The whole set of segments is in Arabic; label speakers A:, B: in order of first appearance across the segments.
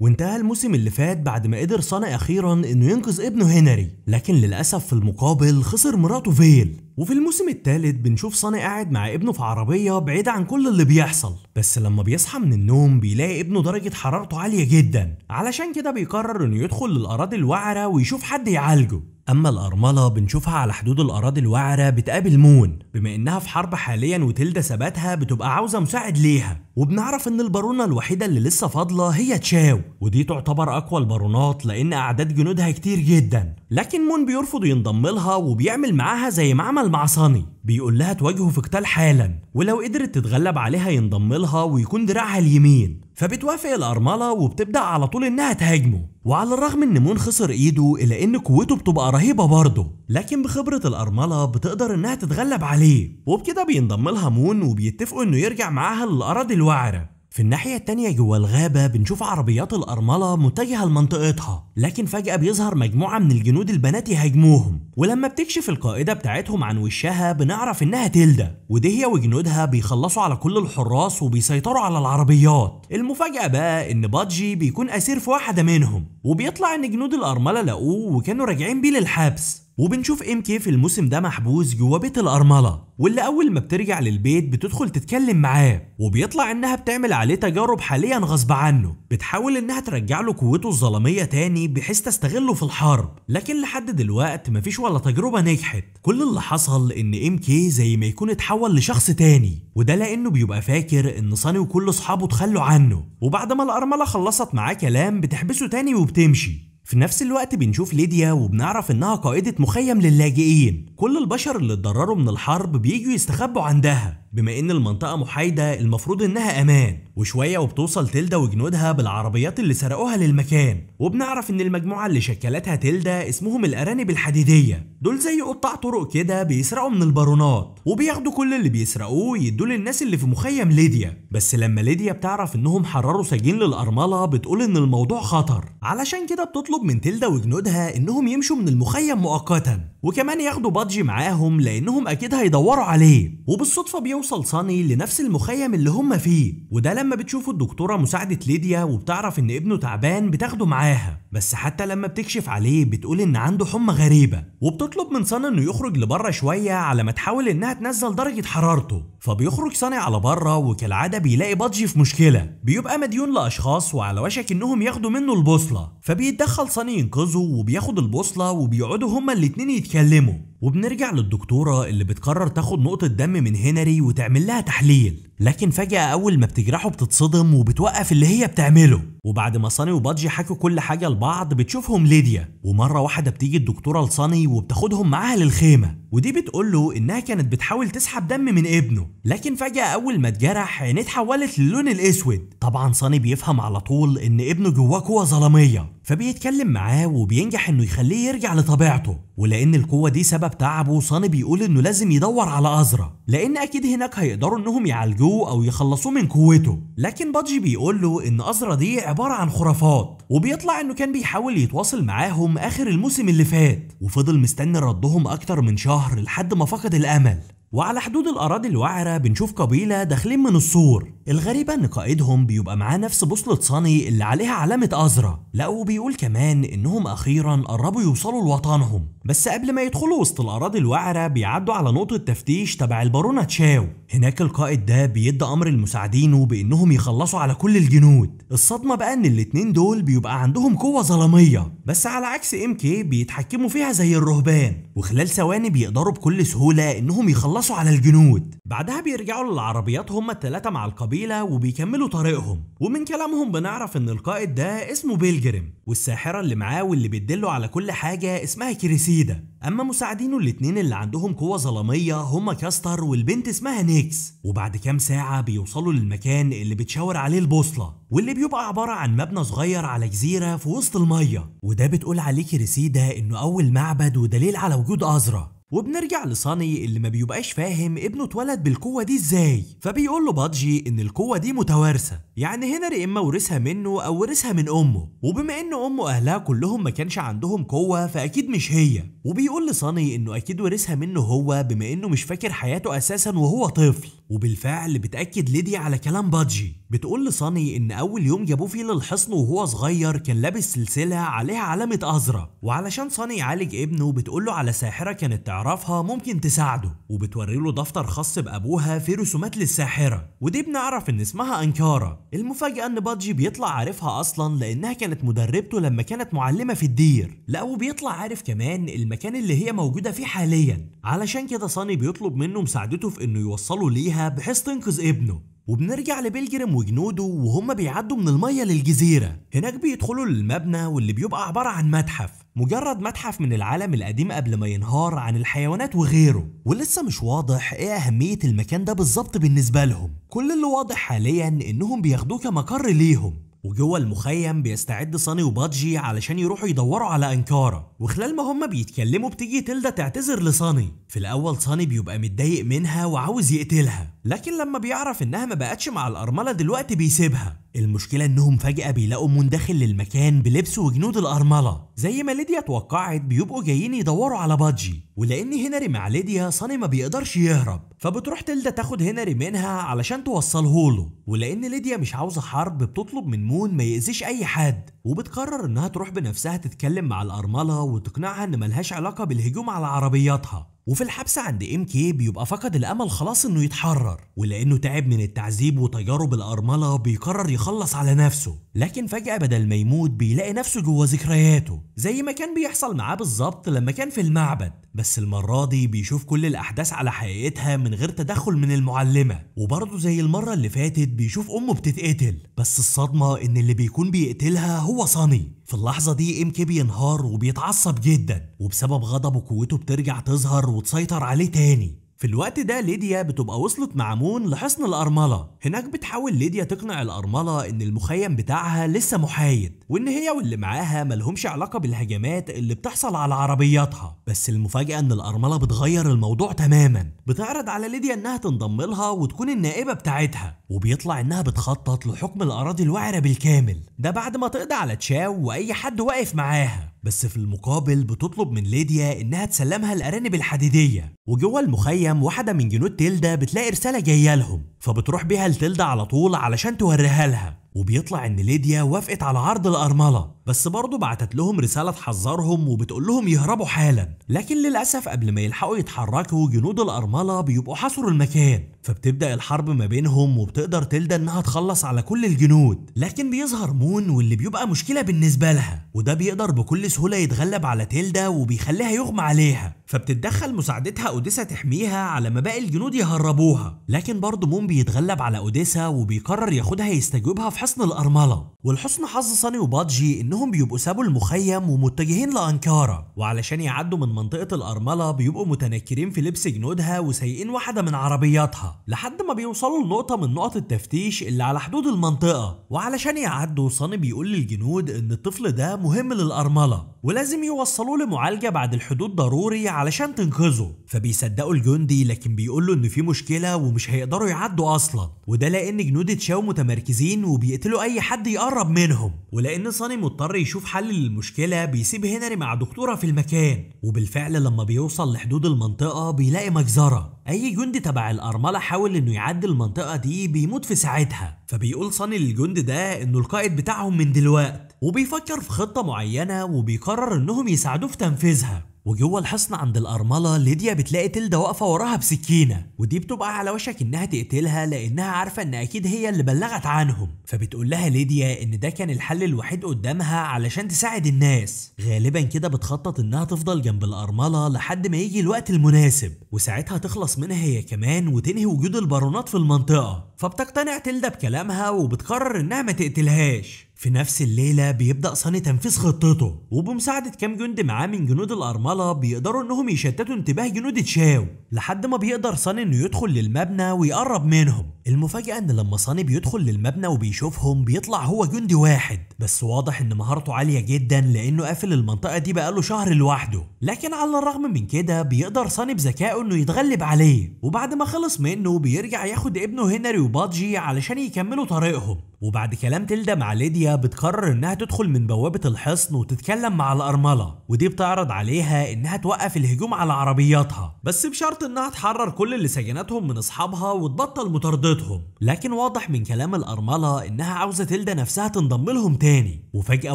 A: وانتهى الموسم اللي فات بعد ما قدر صنع اخيرا انه ينقذ ابنه هنري لكن للاسف في المقابل خسر مراته فيل وفي الموسم الثالث بنشوف صاني قاعد مع ابنه في عربية بعيد عن كل اللي بيحصل بس لما بيصحى من النوم بيلاقي ابنه درجة حرارته عالية جدا علشان كده بيقرر انه يدخل للأراضي الوعرة ويشوف حد يعالجه اما الارمله بنشوفها على حدود الاراضي الوعره بتقابل مون بما انها في حرب حاليا وتلدا ثباتها بتبقى عاوزه مساعد ليها وبنعرف ان البارونه الوحيده اللي لسه فاضله هي تشاو ودي تعتبر اقوى البارونات لان اعداد جنودها كتير جدا لكن مون بيرفض ينضم لها وبيعمل معاها زي ما عمل مع صاني بيقول لها تواجهه في قتال حالا ولو قدرت تتغلب عليها ينضم لها ويكون دراعها اليمين فبتوافق الأرملة وبتبدأ على طول إنها تهاجمه وعلى الرغم إن مون خسر إيده إلا إن قوته بتبقى رهيبة برضه لكن بخبرة الأرملة بتقدر إنها تتغلب عليه وبكده بينضم لها مون وبيتفقوا إنه يرجع معاها للأراضي الوعرة في الناحية التانية جوه الغابة بنشوف عربيات الأرملة متجهة لمنطقتها لكن فجأة بيظهر مجموعة من الجنود البنات يهاجموهم ولما بتكشف القائدة بتاعتهم عن وشها بنعرف إنها تلدا ودي هي وجنودها بيخلصوا على كل الحراس وبيسيطروا على العربيات المفاجأة بقى إن بادجي بيكون أسير في واحدة منهم وبيطلع إن جنود الأرملة لقوه وكانوا راجعين بيه للحبس وبنشوف ام كي في الموسم ده محبوس جوه بيت الارمله واللي اول ما بترجع للبيت بتدخل تتكلم معاه وبيطلع انها بتعمل عليه تجارب حاليا غصب عنه بتحاول انها ترجع له قوته الظلاميه تاني بحيث تستغله في الحرب لكن لحد دلوقت مفيش ولا تجربه نجحت كل اللي حصل ان ام كي زي ما يكون اتحول لشخص تاني وده لانه بيبقى فاكر ان صاني وكل اصحابه اتخلوا عنه وبعد ما الارمله خلصت معاه كلام بتحبسه تاني وبتمشي في نفس الوقت بنشوف ليديا وبنعرف انها قائدة مخيم للاجئين كل البشر اللي اتضرروا من الحرب بيجوا يستخبوا عندها بما ان المنطقه محايده المفروض انها امان وشويه وبتوصل تلدا وجنودها بالعربيات اللي سرقوها للمكان وبنعرف ان المجموعه اللي شكلتها تلدا اسمهم الارانب الحديديه دول زي قطاع طرق كده بيسرقوا من البارونات وبياخدوا كل اللي بيسرقوه يدوه للناس اللي في مخيم ليديا بس لما ليديا بتعرف انهم حرروا سجين للارمله بتقول ان الموضوع خطر علشان كده بتطلب من تلدا وجنودها انهم يمشوا من المخيم مؤقتا وكمان ياخدوا بادجي معاهم لانهم اكيد هيدوروا عليه وبالصدفه بيو يوصل صاني لنفس المخيم اللي هما فيه وده لما بتشوف الدكتورة مساعدة ليديا وبتعرف ان ابنه تعبان بتاخده معاها بس حتى لما بتكشف عليه بتقول ان عنده حمى غريبة وبتطلب من صاني انه يخرج لبره شوية على ما تحاول انها تنزل درجة حرارته فبيخرج صاني على بره وكالعادة بيلاقي بادجي في مشكلة بيبقى مديون لأشخاص وعلى وشك انهم ياخدوا منه البوصلة فبيتدخل صاني ينقذه وبياخد البوصلة وبيقعدوا هما الاتنين يتكلموا وبنرجع للدكتورة اللي بتقرر تاخد نقطة دم من هنري وتعمل لها تحليل لكن فجأة أول ما بتجرحه بتتصدم وبتوقف اللي هي بتعمله وبعد ما صاني وبادجي حكوا كل حاجة لبعض بتشوفهم ليديا ومرة واحدة بتيجي الدكتورة لصاني وبتاخدهم معاها للخيمة ودي بتقول له إنها كانت بتحاول تسحب دم من ابنه لكن فجأة أول ما اتجرح عينيه اتحولت للون الأسود طبعا صاني بيفهم على طول إن ابنه جواه قوة ظلامية فبيتكلم معاه وبينجح انه يخليه يرجع لطبيعته ولان القوه دي سبب تعبه صاني بيقول انه لازم يدور على أزرة لان اكيد هناك هيقدروا انهم يعالجوه يقتلوه او يخلصوه من قوته لكن بادجي بيقول له ان أزرا دي عبارة عن خرافات وبيطلع انه كان بيحاول يتواصل معاهم اخر الموسم اللي فات وفضل مستني ردهم اكتر من شهر لحد ما فقد الامل وعلى حدود الأراضي الوعرة بنشوف قبيلة داخلين من السور الغريبة إن قائدهم بيبقى معاه نفس بوصلة صني اللي عليها علامة أزرة لا وبيقول كمان إنهم أخيرا قربوا يوصلوا لوطنهم بس قبل ما يدخلوا وسط الأراضي الوعرة بيعدوا على نقطة تفتيش تبع البارونة تشاو هناك القائد ده بيدي أمر لمساعدينه بإنهم يخلصوا على كل الجنود الصدمة بقى إن الاتنين دول بيبقى عندهم قوة ظلامية بس على عكس إم كي بيتحكموا فيها زي الرهبان وخلال ثواني بيقدروا بكل سهولة إنهم يخلصوا بيخلصوا على الجنود بعدها بيرجعوا للعربيات هم التلاتة مع القبيلة وبيكملوا طريقهم ومن كلامهم بنعرف ان القائد ده اسمه بيلجريم والساحرة اللي معاه واللي بتدله على كل حاجة اسمها كريسيدا اما مساعدينه الاتنين اللي عندهم قوة ظلامية هما كاستر والبنت اسمها نيكس وبعد كام ساعة بيوصلوا للمكان اللي بتشاور عليه البوصلة واللي بيبقى عبارة عن مبنى صغير على جزيرة في وسط المية وده بتقول عليه كريسيدا انه اول معبد ودليل على وجود ازرق وبنرجع لصاني اللي ما بيبقاش فاهم ابنه اتولد بالقوه دي ازاي فبيقول له بادجي ان القوه دي متوارثه يعني هنري اما ورثها منه او ورثها من امه وبما ان امه اهلها كلهم ما كانش عندهم قوه فاكيد مش هي وبيقول لصاني انه اكيد ورثها منه هو بما انه مش فاكر حياته اساسا وهو طفل وبالفعل بتاكد ليدي على كلام بادجي بتقول لصاني ان اول يوم جابوه فيه للحصن وهو صغير كان لابس سلسله عليها علامه ازرق وعلشان صاني يعالج ابنه بتقول له على ساحره كانت تعرفها ممكن تساعده وبتوري له دفتر خاص بابوها فيه رسومات للساحره ودي بنعرف ان اسمها انكارا المفاجاه ان بادجي بيطلع عارفها اصلا لانها كانت مدربته لما كانت معلمه في الدير لا وبيطلع عارف كمان المكان اللي هي موجوده فيه حاليا علشان كده صاني بيطلب منه مساعدته في انه يوصله ليها بحيث تنقذ ابنه وبنرجع لبيلجرم وجنوده وهم بيعدوا من المية للجزيرة هناك بيدخلوا للمبنى واللي بيبقى عبارة عن متحف مجرد متحف من العالم القديم قبل ما ينهار عن الحيوانات وغيره ولسه مش واضح ايه اهمية المكان ده بالظبط بالنسبة لهم كل اللي واضح حاليا انهم بياخدوه كمقر ليهم وجوه المخيم بيستعد صاني وبادجي علشان يروحوا يدوروا على انكارا وخلال ما هما بيتكلموا بتيجي تلدا تعتذر لصاني في الاول صاني بيبقى متضايق منها وعاوز يقتلها لكن لما بيعرف انها ما بقتش مع الارمله دلوقتي بيسيبها المشكلة انهم فجأة بيلاقوا مندخل للمكان بلبس وجنود الأرملة زي ما ليديا توقعت بيبقوا جايين يدوروا على بادجي ولأن هنري مع ليديا صاني ما بيقدرش يهرب فبتروح تلدا تاخد هنري منها علشان توصله له ولأن ليديا مش عاوزة حرب بتطلب من مون ما يأذيش أي حد وبتقرر انها تروح بنفسها تتكلم مع الارمله وتقنعها ان ملهاش علاقه بالهجوم على عربياتها وفي الحبس عند ام كي بيبقى فقد الامل خلاص انه يتحرر ولانه تعب من التعذيب وتجارب الارمله بيقرر يخلص على نفسه لكن فجأة بدل ما يموت بيلاقي نفسه جوه ذكرياته زي ما كان بيحصل معاه بالظبط لما كان في المعبد بس المرة دي بيشوف كل الأحداث على حقيقتها من غير تدخل من المعلمة وبرضه زي المرة اللي فاتت بيشوف أمه بتتقتل بس الصدمة إن اللي بيكون بيقتلها هو صاني في اللحظة دي ام كي بينهار وبيتعصب جدا وبسبب غضبه قوته بترجع تظهر وتسيطر عليه تاني في الوقت ده ليديا بتبقى وصلت مع مون لحصن الأرملة هناك بتحاول ليديا تقنع الأرملة إن المخيم بتاعها لسه محايد وإن هي واللي معاها ملهمش علاقة بالهجمات اللي بتحصل على عربياتها بس المفاجأة إن الأرملة بتغير الموضوع تماما بتعرض على ليديا إنها تنضم لها وتكون النائبة بتاعتها وبيطلع إنها بتخطط لحكم الأراضي الوعرة بالكامل ده بعد ما تقضي على تشاو وأي حد واقف معاها بس في المقابل بتطلب من ليديا انها تسلمها الارانب الحديديه وجوه المخيم واحده من جنود تلدا بتلاقي رساله جايه لهم فبتروح بيها لتلدا على طول علشان توريها لها وبيطلع ان ليديا وافقت على عرض الارمله بس برضه بعتت لهم رساله تحذرهم وبتقول لهم يهربوا حالا لكن للاسف قبل ما يلحقوا يتحركوا جنود الارمله بيبقوا حاصروا المكان فبتبدا الحرب ما بينهم وبتقدر تلدا انها تخلص على كل الجنود لكن بيظهر مون واللي بيبقى مشكله بالنسبه لها وده بيقدر بكل سهوله يتغلب على تلدا وبيخليها يغمى عليها فبتتدخل مساعدتها اوديسا تحميها على ما باقي الجنود يهربوها لكن برضه موم بيتغلب على اوديسا وبيقرر ياخدها يستجوبها في حصن الارمله ولحسن حظ صاني وبادجي انهم بيبقوا سابوا المخيم ومتجهين لانكارا وعلشان يعدوا من منطقه الارمله بيبقوا متنكرين في لبس جنودها وسايقين واحده من عربياتها لحد ما بيوصلوا لنقطه من نقط التفتيش اللي على حدود المنطقه وعلشان يعدوا صاني بيقول للجنود ان الطفل ده مهم للارمله ولازم يوصلوه لمعالجه بعد الحدود ضروري علشان تنقذه فبيصدقوا الجندي لكن بيقول له ان في مشكله ومش هيقدروا يعدوا اصلا وده لان جنود تشاو متمركزين وبيقتلوا اي حد يقرب منهم ولان صاني مضطر يشوف حل للمشكله بيسيب هنري مع دكتوره في المكان وبالفعل لما بيوصل لحدود المنطقه بيلاقي مجزره اي جندي تبع الارمله حاول انه يعدي المنطقه دي بيموت في ساعتها فبيقول صاني للجندي ده انه القائد بتاعهم من دلوقت وبيفكر في خطه معينه وبيقرر انهم يساعدوه في تنفيذها وجوه الحصن عند الارمله ليديا بتلاقي تلدا واقفه وراها بسكينه ودي بتبقى على وشك انها تقتلها لانها عارفه ان اكيد هي اللي بلغت عنهم فبتقول لها ليديا ان ده كان الحل الوحيد قدامها علشان تساعد الناس غالبا كده بتخطط انها تفضل جنب الارمله لحد ما يجي الوقت المناسب وساعتها تخلص منها هي كمان وتنهي وجود البارونات في المنطقه فبتقتنع تلدا بكلامها وبتقرر انها ما تقتلهاش في نفس الليلة بيبدأ صاني تنفيذ خطته وبمساعدة كام جند معاه من جنود الأرملة بيقدروا إنهم يشتتوا انتباه جنود تشاو لحد ما بيقدر صاني إنه يدخل للمبنى ويقرب منهم المفاجأة إن لما صاني بيدخل للمبنى وبيشوفهم بيطلع هو جندي واحد بس واضح إن مهارته عالية جدا لأنه قافل المنطقة دي بقاله شهر لوحده لكن على الرغم من كده بيقدر صاني بذكائه إنه يتغلب عليه وبعد ما خلص منه بيرجع ياخد ابنه هنري وبادجي علشان يكملوا طريقهم وبعد كلام تلدا مع ليديا بتقرر انها تدخل من بوابة الحصن وتتكلم مع الأرملة ودي بتعرض عليها انها توقف الهجوم على عربياتها بس بشرط انها تحرر كل اللي سجنتهم من اصحابها وتبطل مطاردتهم لكن واضح من كلام الأرملة انها عاوزة تلدا نفسها تنضم لهم تاني وفجأة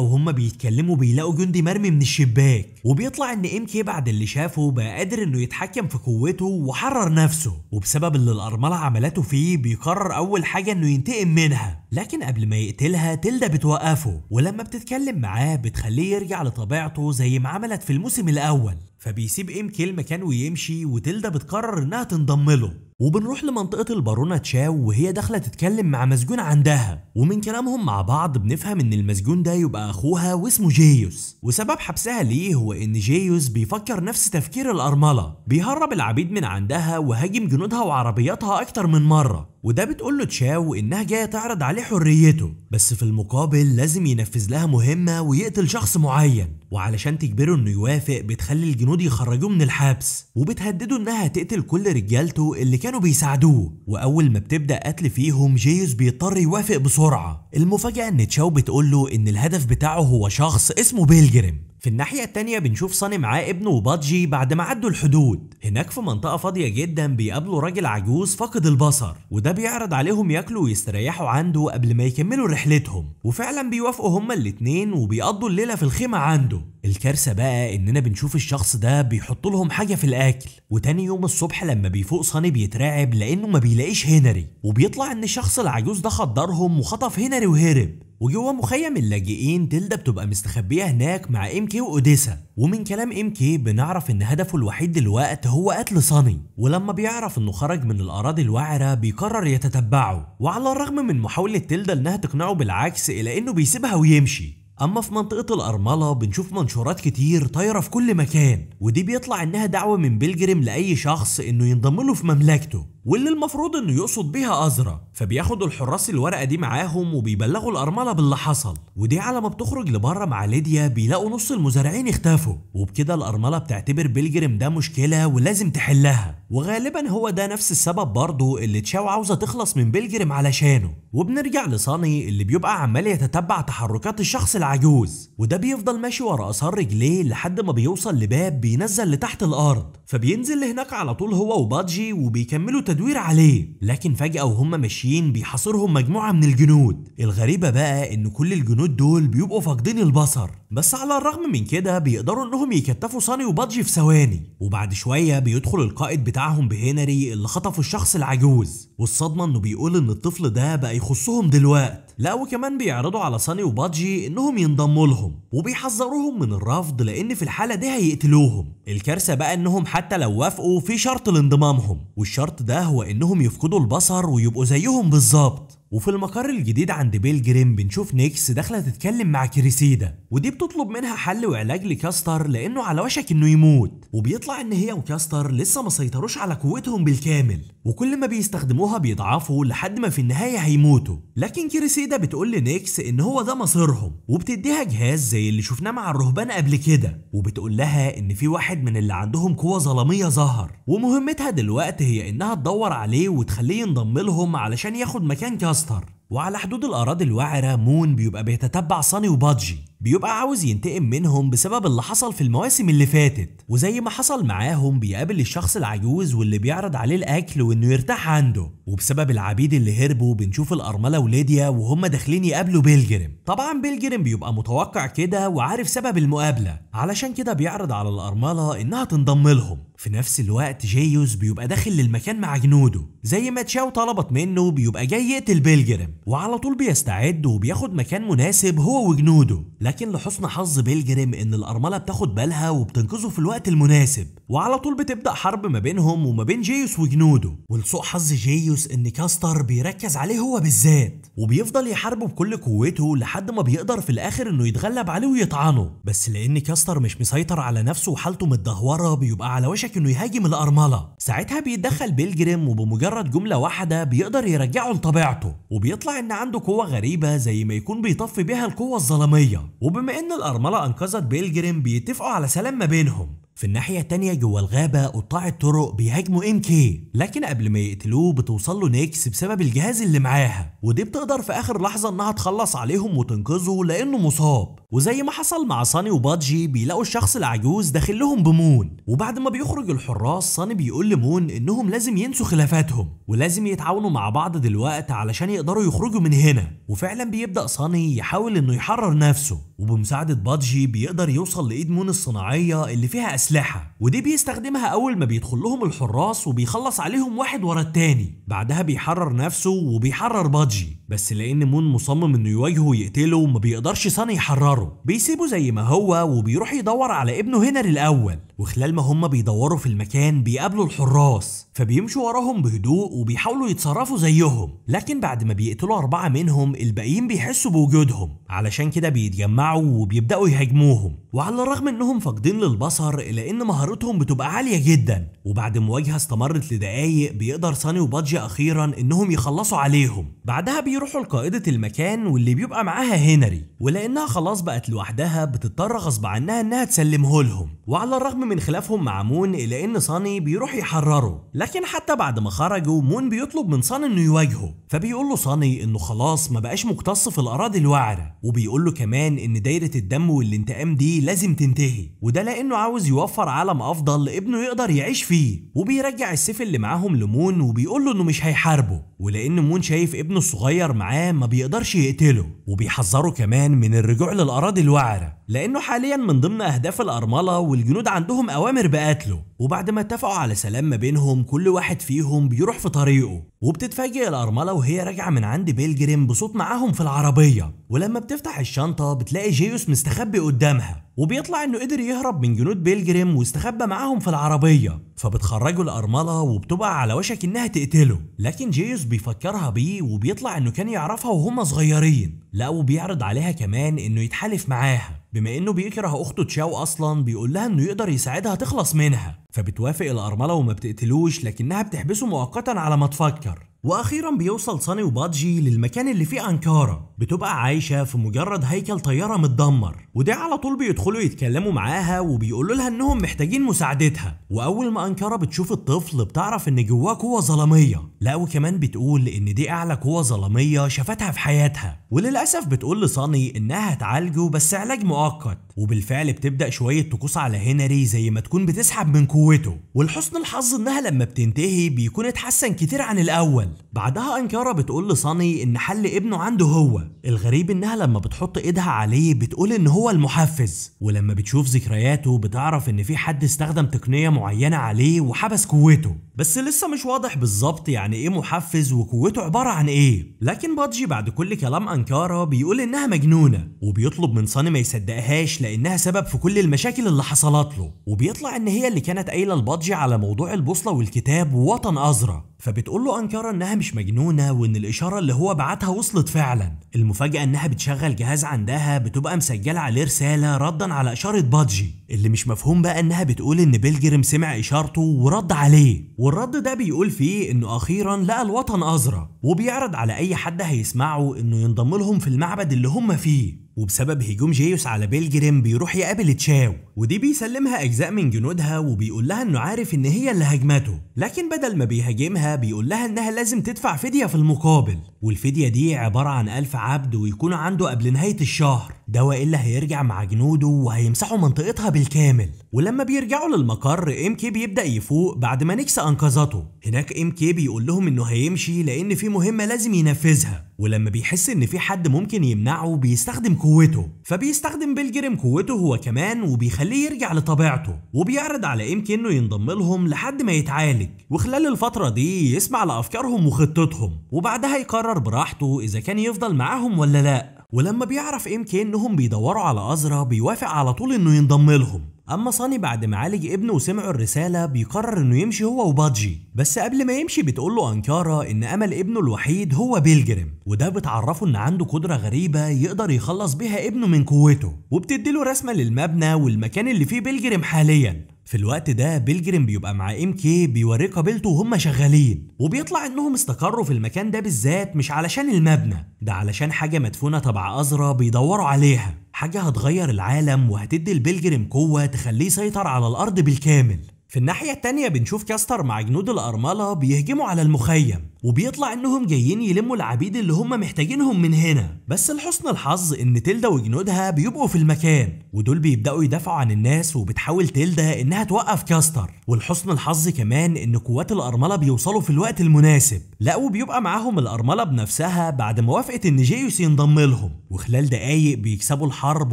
A: وهم بيتكلموا بيلاقوا جندي مرمي من الشباك وبيطلع ان ام كي بعد اللي شافه بقى قادر انه يتحكم في قوته وحرر نفسه وبسبب اللي الأرملة عملته فيه بيقرر اول حاجة انه ينتقم منها لكن لكن قبل ما يقتلها تلدا بتوقفه ولما بتتكلم معاه بتخليه يرجع لطبيعته زي ما عملت في الموسم الأول فبيسيب ام كيل مكانه ويمشي وتلدا بتقرر انها تنضم له وبنروح لمنطقة البارونة تشاو وهي داخلة تتكلم مع مسجون عندها ومن كلامهم مع بعض بنفهم ان المسجون ده يبقى اخوها واسمه جيوس وسبب حبسها ليه هو ان جيوس بيفكر نفس تفكير الارملة بيهرب العبيد من عندها وهاجم جنودها وعربياتها اكتر من مرة وده بتقول له تشاو انها جايه تعرض عليه حريته بس في المقابل لازم ينفذ لها مهمه ويقتل شخص معين وعلشان تجبره انه يوافق بتخلي الجنود يخرجوه من الحبس وبتهدده انها تقتل كل رجالته اللي كانوا بيساعدوه واول ما بتبدا قتل فيهم جيوس بيضطر يوافق بسرعه المفاجاه ان تشاو بتقول له ان الهدف بتاعه هو شخص اسمه بيلجرم في الناحية التانية بنشوف صاني معاه ابنه وبادجي بعد ما عدوا الحدود هناك في منطقة فاضية جدا بيقابلوا راجل عجوز فاقد البصر وده بيعرض عليهم ياكلوا ويستريحوا عنده قبل ما يكملوا رحلتهم وفعلا بيوافقوا هما الاتنين وبيقضوا الليلة في الخيمة عنده الكارثة بقى اننا بنشوف الشخص ده بيحط لهم حاجة في الاكل وتاني يوم الصبح لما بيفوق صاني بيترعب لانه ما بيلاقيش هنري وبيطلع ان الشخص العجوز ده خدرهم وخطف هنري وهرب وجوه مخيم اللاجئين تلدا بتبقى مستخبيه هناك مع ام كي واوديسا ومن كلام ام كي بنعرف ان هدفه الوحيد دلوقتي هو قتل صاني ولما بيعرف انه خرج من الاراضي الوعره بيقرر يتتبعه وعلى الرغم من محاوله تلدا انها تقنعه بالعكس الا انه بيسيبها ويمشي أما في منطقة الأرملة بنشوف منشورات كتير طايرة في كل مكان ودي بيطلع إنها دعوة من بيلجريم لأي شخص إنه ينضم له في مملكته واللي المفروض انه يقصد بيها ازرا فبياخدوا الحراس الورقه دي معاهم وبيبلغوا الارمله باللي حصل ودي على ما بتخرج لبره مع ليديا بيلاقوا نص المزارعين اختفوا وبكده الارمله بتعتبر بيلجرم ده مشكله ولازم تحلها وغالبا هو ده نفس السبب برضه اللي تشاو عاوزه تخلص من بيلجرم علشانه وبنرجع لصاني اللي بيبقى عمال يتتبع تحركات الشخص العجوز وده بيفضل ماشي ورا اثار رجليه لحد ما بيوصل لباب بينزل لتحت الارض فبينزل لهناك على طول هو وبادجي وبيكملوا التدوير عليه لكن فجأة وهم ماشيين بيحاصرهم مجموعة من الجنود الغريبة بقى ان كل الجنود دول بيبقوا فاقدين البصر بس على الرغم من كده بيقدروا انهم يكتفوا صاني وبادجي في ثواني وبعد شوية بيدخل القائد بتاعهم بهنري اللي خطفوا الشخص العجوز والصدمة انه بيقول ان الطفل ده بقى يخصهم دلوقت لا وكمان بيعرضوا على صاني وبادجي انهم ينضموا لهم وبيحذروهم من الرفض لان في الحالة دي هيقتلوهم الكارثة بقى انهم حتى لو وافقوا في شرط لانضمامهم والشرط ده هو انهم يفقدوا البصر ويبقوا زيهم بالظبط وفي المقر الجديد عند بيل جريم بنشوف نيكس داخله تتكلم مع كريسيدا ودي بتطلب منها حل وعلاج لكاستر لانه على وشك انه يموت وبيطلع ان هي وكاستر لسه ما سيطروش على قوتهم بالكامل وكل ما بيستخدموها بيضعفوا لحد ما في النهايه هيموتوا لكن كيريسيدا بتقول لنيكس ان هو ده مصيرهم وبتديها جهاز زي اللي شفناه مع الرهبان قبل كده وبتقول لها ان في واحد من اللي عندهم قوه ظلاميه ظهر ومهمتها دلوقتي هي انها تدور عليه وتخليه ينضم لهم علشان ياخد مكان كاستر وعلى حدود الأراضي الوعرة مون بيبقى بيتتبع صاني وبادجي بيبقى عاوز ينتقم منهم بسبب اللي حصل في المواسم اللي فاتت وزي ما حصل معاهم بيقابل الشخص العجوز واللي بيعرض عليه الأكل وإنه يرتاح عنده وبسبب العبيد اللي هربوا بنشوف الأرملة وليديا وهم داخلين يقابلوا بيلجرم طبعا بيلجرم بيبقى متوقع كده وعارف سبب المقابلة علشان كده بيعرض على الأرملة إنها تنضم لهم في نفس الوقت جيوس بيبقى داخل للمكان مع جنوده زي ما تشاو طلبت منه بيبقى جاي يقتل بيلجرم وعلى طول بيستعد وبياخد مكان مناسب هو وجنوده لكن لحسن حظ بيلجرم ان الارمله بتاخد بالها وبتنقذه في الوقت المناسب وعلى طول بتبدا حرب ما بينهم وما بين جيوس وجنوده ولسوء حظ جيوس ان كاستر بيركز عليه هو بالذات وبيفضل يحاربه بكل قوته لحد ما بيقدر في الاخر انه يتغلب عليه ويطعنه بس لان كاستر مش مسيطر على نفسه وحالته متدهوره بيبقى على وشك وشك انه يهاجم الارمله ساعتها بيتدخل بيلجريم وبمجرد جمله واحده بيقدر يرجعه لطبيعته وبيطلع ان عنده قوه غريبه زي ما يكون بيطفي بيها القوه الظلاميه وبما ان الارمله انقذت بيلجريم بيتفقوا على سلام ما بينهم في الناحية التانية جوه الغابة قطاع الطرق بيهاجموا ام كي لكن قبل ما يقتلوه بتوصل له نيكس بسبب الجهاز اللي معاها ودي بتقدر في اخر لحظة انها تخلص عليهم وتنقذه لانه مصاب وزي ما حصل مع صاني وبادجي بيلاقوا الشخص العجوز داخل لهم بمون وبعد ما بيخرج الحراس صاني بيقول لمون انهم لازم ينسوا خلافاتهم ولازم يتعاونوا مع بعض دلوقت علشان يقدروا يخرجوا من هنا وفعلا بيبدأ صاني يحاول انه يحرر نفسه وبمساعدة بادجي بيقدر يوصل لإيد مون الصناعية اللي فيها أسلحة ودي بيستخدمها أول ما بيدخل لهم الحراس وبيخلص عليهم واحد ورا التاني بعدها بيحرر نفسه وبيحرر بادجي بس لأن مون مصمم إنه يواجهه ويقتله ما بيقدرش سان يحرره بيسيبه زي ما هو وبيروح يدور على ابنه هنري الأول وخلال ما هم بيدوروا في المكان بيقابلوا الحراس فبيمشوا وراهم بهدوء وبيحاولوا يتصرفوا زيهم لكن بعد ما بيقتلوا أربعة منهم الباقيين بيحسوا بوجودهم علشان كده بيتجمعوا وبيبدأوا يهاجموهم وعلى الرغم انهم فاقدين للبصر الا ان مهارتهم بتبقى عالية جدا وبعد مواجهة استمرت لدقايق بيقدر ساني وبادجي أخيرا انهم يخلصوا عليهم بعدها بيروحوا لقائدة المكان واللي بيبقى معاها هنري ولأنها خلاص بقت لوحدها بتضطر غصب عنها انها تسلمه لهم وعلى الرغم من خلافهم مع مون إلى إن صاني بيروح يحرره لكن حتى بعد ما خرجوا مون بيطلب من صاني إنه يواجهه فبيقول له صاني إنه خلاص ما بقاش مقتص في الأراضي الوعرة وبيقول له كمان إن دايرة الدم والانتقام دي لازم تنتهي وده لأنه عاوز يوفر عالم أفضل لابنه يقدر يعيش فيه وبيرجع السيف اللي معاهم لمون وبيقول له إنه مش هيحاربه ولأن مون شايف ابنه الصغير معاه ما بيقدرش يقتله وبيحذره كمان من الرجوع للأراضي الوعرة لأنه حاليا من ضمن أهداف الأرملة والجنود عندهم عندهم أوامر بقتله وبعد ما اتفقوا على سلام ما بينهم كل واحد فيهم بيروح في طريقه وبتتفاجئ الأرملة وهي راجعة من عند بيلجريم بصوت معاهم في العربية ولما بتفتح الشنطة بتلاقي جيوس مستخبي قدامها وبيطلع إنه قدر يهرب من جنود بيلجريم واستخبى معاهم في العربية فبتخرجه لأرملة وبتبقى على وشك إنها تقتله لكن جيوس بيفكرها بيه وبيطلع إنه كان يعرفها وهما صغيرين لا وبيعرض عليها كمان إنه يتحالف معاها بما إنه بيكره أخته تشاو أصلا بيقول لها إنه يقدر يساعدها تخلص منها فبتوافق الأرملة وما بتقتلوش لكنها بتحبسه مؤقتا على ما تفكر واخيرا بيوصل صاني وبادجي للمكان اللي فيه انكارا بتبقى عايشه في مجرد هيكل طياره متدمر وده على طول بيدخلوا يتكلموا معاها وبيقولوا لها انهم محتاجين مساعدتها واول ما انكارا بتشوف الطفل بتعرف ان جواه قوه ظلاميه لا وكمان بتقول ان دي اعلى قوه ظلاميه شافتها في حياتها وللاسف بتقول لصاني انها هتعالجه بس علاج مؤقت وبالفعل بتبدا شويه طقوس على هنري زي ما تكون بتسحب من قوته ولحسن الحظ انها لما بتنتهي بيكون اتحسن كتير عن الاول بعدها انكارا بتقول لصاني ان حل ابنه عنده هو الغريب انها لما بتحط ايدها عليه بتقول ان هو المحفز ولما بتشوف ذكرياته بتعرف ان في حد استخدم تقنيه معينه عليه وحبس قوته بس لسه مش واضح بالظبط يعني ايه محفز وقوته عباره عن ايه لكن بادجي بعد كل كلام انكارا بيقول انها مجنونه وبيطلب من صاني ما يصدقهاش لانها سبب في كل المشاكل اللي حصلت له وبيطلع ان هي اللي كانت قايله البادجي على موضوع البوصله والكتاب ووطن ازرا فبتقول له انكارا انها مش مجنونه وان الاشاره اللي هو بعتها وصلت فعلا المفاجاه انها بتشغل جهاز عندها بتبقى مسجله عليه رساله ردا على اشاره بادجي اللي مش مفهوم بقى انها بتقول ان بيلجرم سمع اشارته ورد عليه والرد ده بيقول فيه انه اخيرا لقى الوطن ازرق وبيعرض على اي حد هيسمعه انه ينضم لهم في المعبد اللي هم فيه وبسبب هجوم جيوس على بيلجريم بيروح يقابل تشاو ودي بيسلمها أجزاء من جنودها وبيقول لها إنه عارف إن هي اللي هجمته لكن بدل ما بيهاجمها بيقول لها إنها لازم تدفع فدية في المقابل والفدية دي عبارة عن ألف عبد ويكونوا عنده قبل نهاية الشهر ده وإلا هيرجع مع جنوده وهيمسحوا منطقتها بالكامل ولما بيرجعوا للمقر ام كي بيبدأ يفوق بعد ما نكس أنقذته هناك ام كي بيقول لهم إنه هيمشي لأن في مهمة لازم ينفذها ولما بيحس إن في حد ممكن يمنعه بيستخدم قوته فبيستخدم بيلجرم قوته هو كمان وبيخليه خليه يرجع لطبيعته وبيعرض على ام كي انه ينضم لهم لحد ما يتعالج وخلال الفتره دي يسمع لافكارهم وخطتهم وبعدها يقرر براحته اذا كان يفضل معاهم ولا لا ولما بيعرف ام كي انهم بيدوروا على ازرا بيوافق على طول انه ينضم لهم اما صاني بعد ما عالج ابنه وسمعوا الرساله بيقرر انه يمشي هو وبادجي بس قبل ما يمشي بتقول له انكارا ان امل ابنه الوحيد هو بيلجرم وده بتعرفه ان عنده قدره غريبه يقدر يخلص بيها ابنه من قوته وبتدي له رسمه للمبنى والمكان اللي فيه بيلجرم حاليا في الوقت ده بيلجريم بيبقى مع ام كي بيوريه قبيلته وهم شغالين وبيطلع انهم استقروا في المكان ده بالذات مش علشان المبنى ده علشان حاجه مدفونه تبع ازرا بيدوروا عليها حاجة هتغير العالم وهتدي البلجرم قوة تخليه يسيطر على الأرض بالكامل في الناحية التانية بنشوف كاستر مع جنود الأرملة بيهجموا على المخيم وبيطلع انهم جايين يلموا العبيد اللي هم محتاجينهم من هنا بس لحسن الحظ ان تلدا وجنودها بيبقوا في المكان ودول بيبداوا يدافعوا عن الناس وبتحاول تلدا انها توقف كاستر ولحسن الحظ كمان ان قوات الارمله بيوصلوا في الوقت المناسب لا وبيبقى معاهم الارمله بنفسها بعد موافقه ان جيوس ينضم لهم وخلال دقايق بيكسبوا الحرب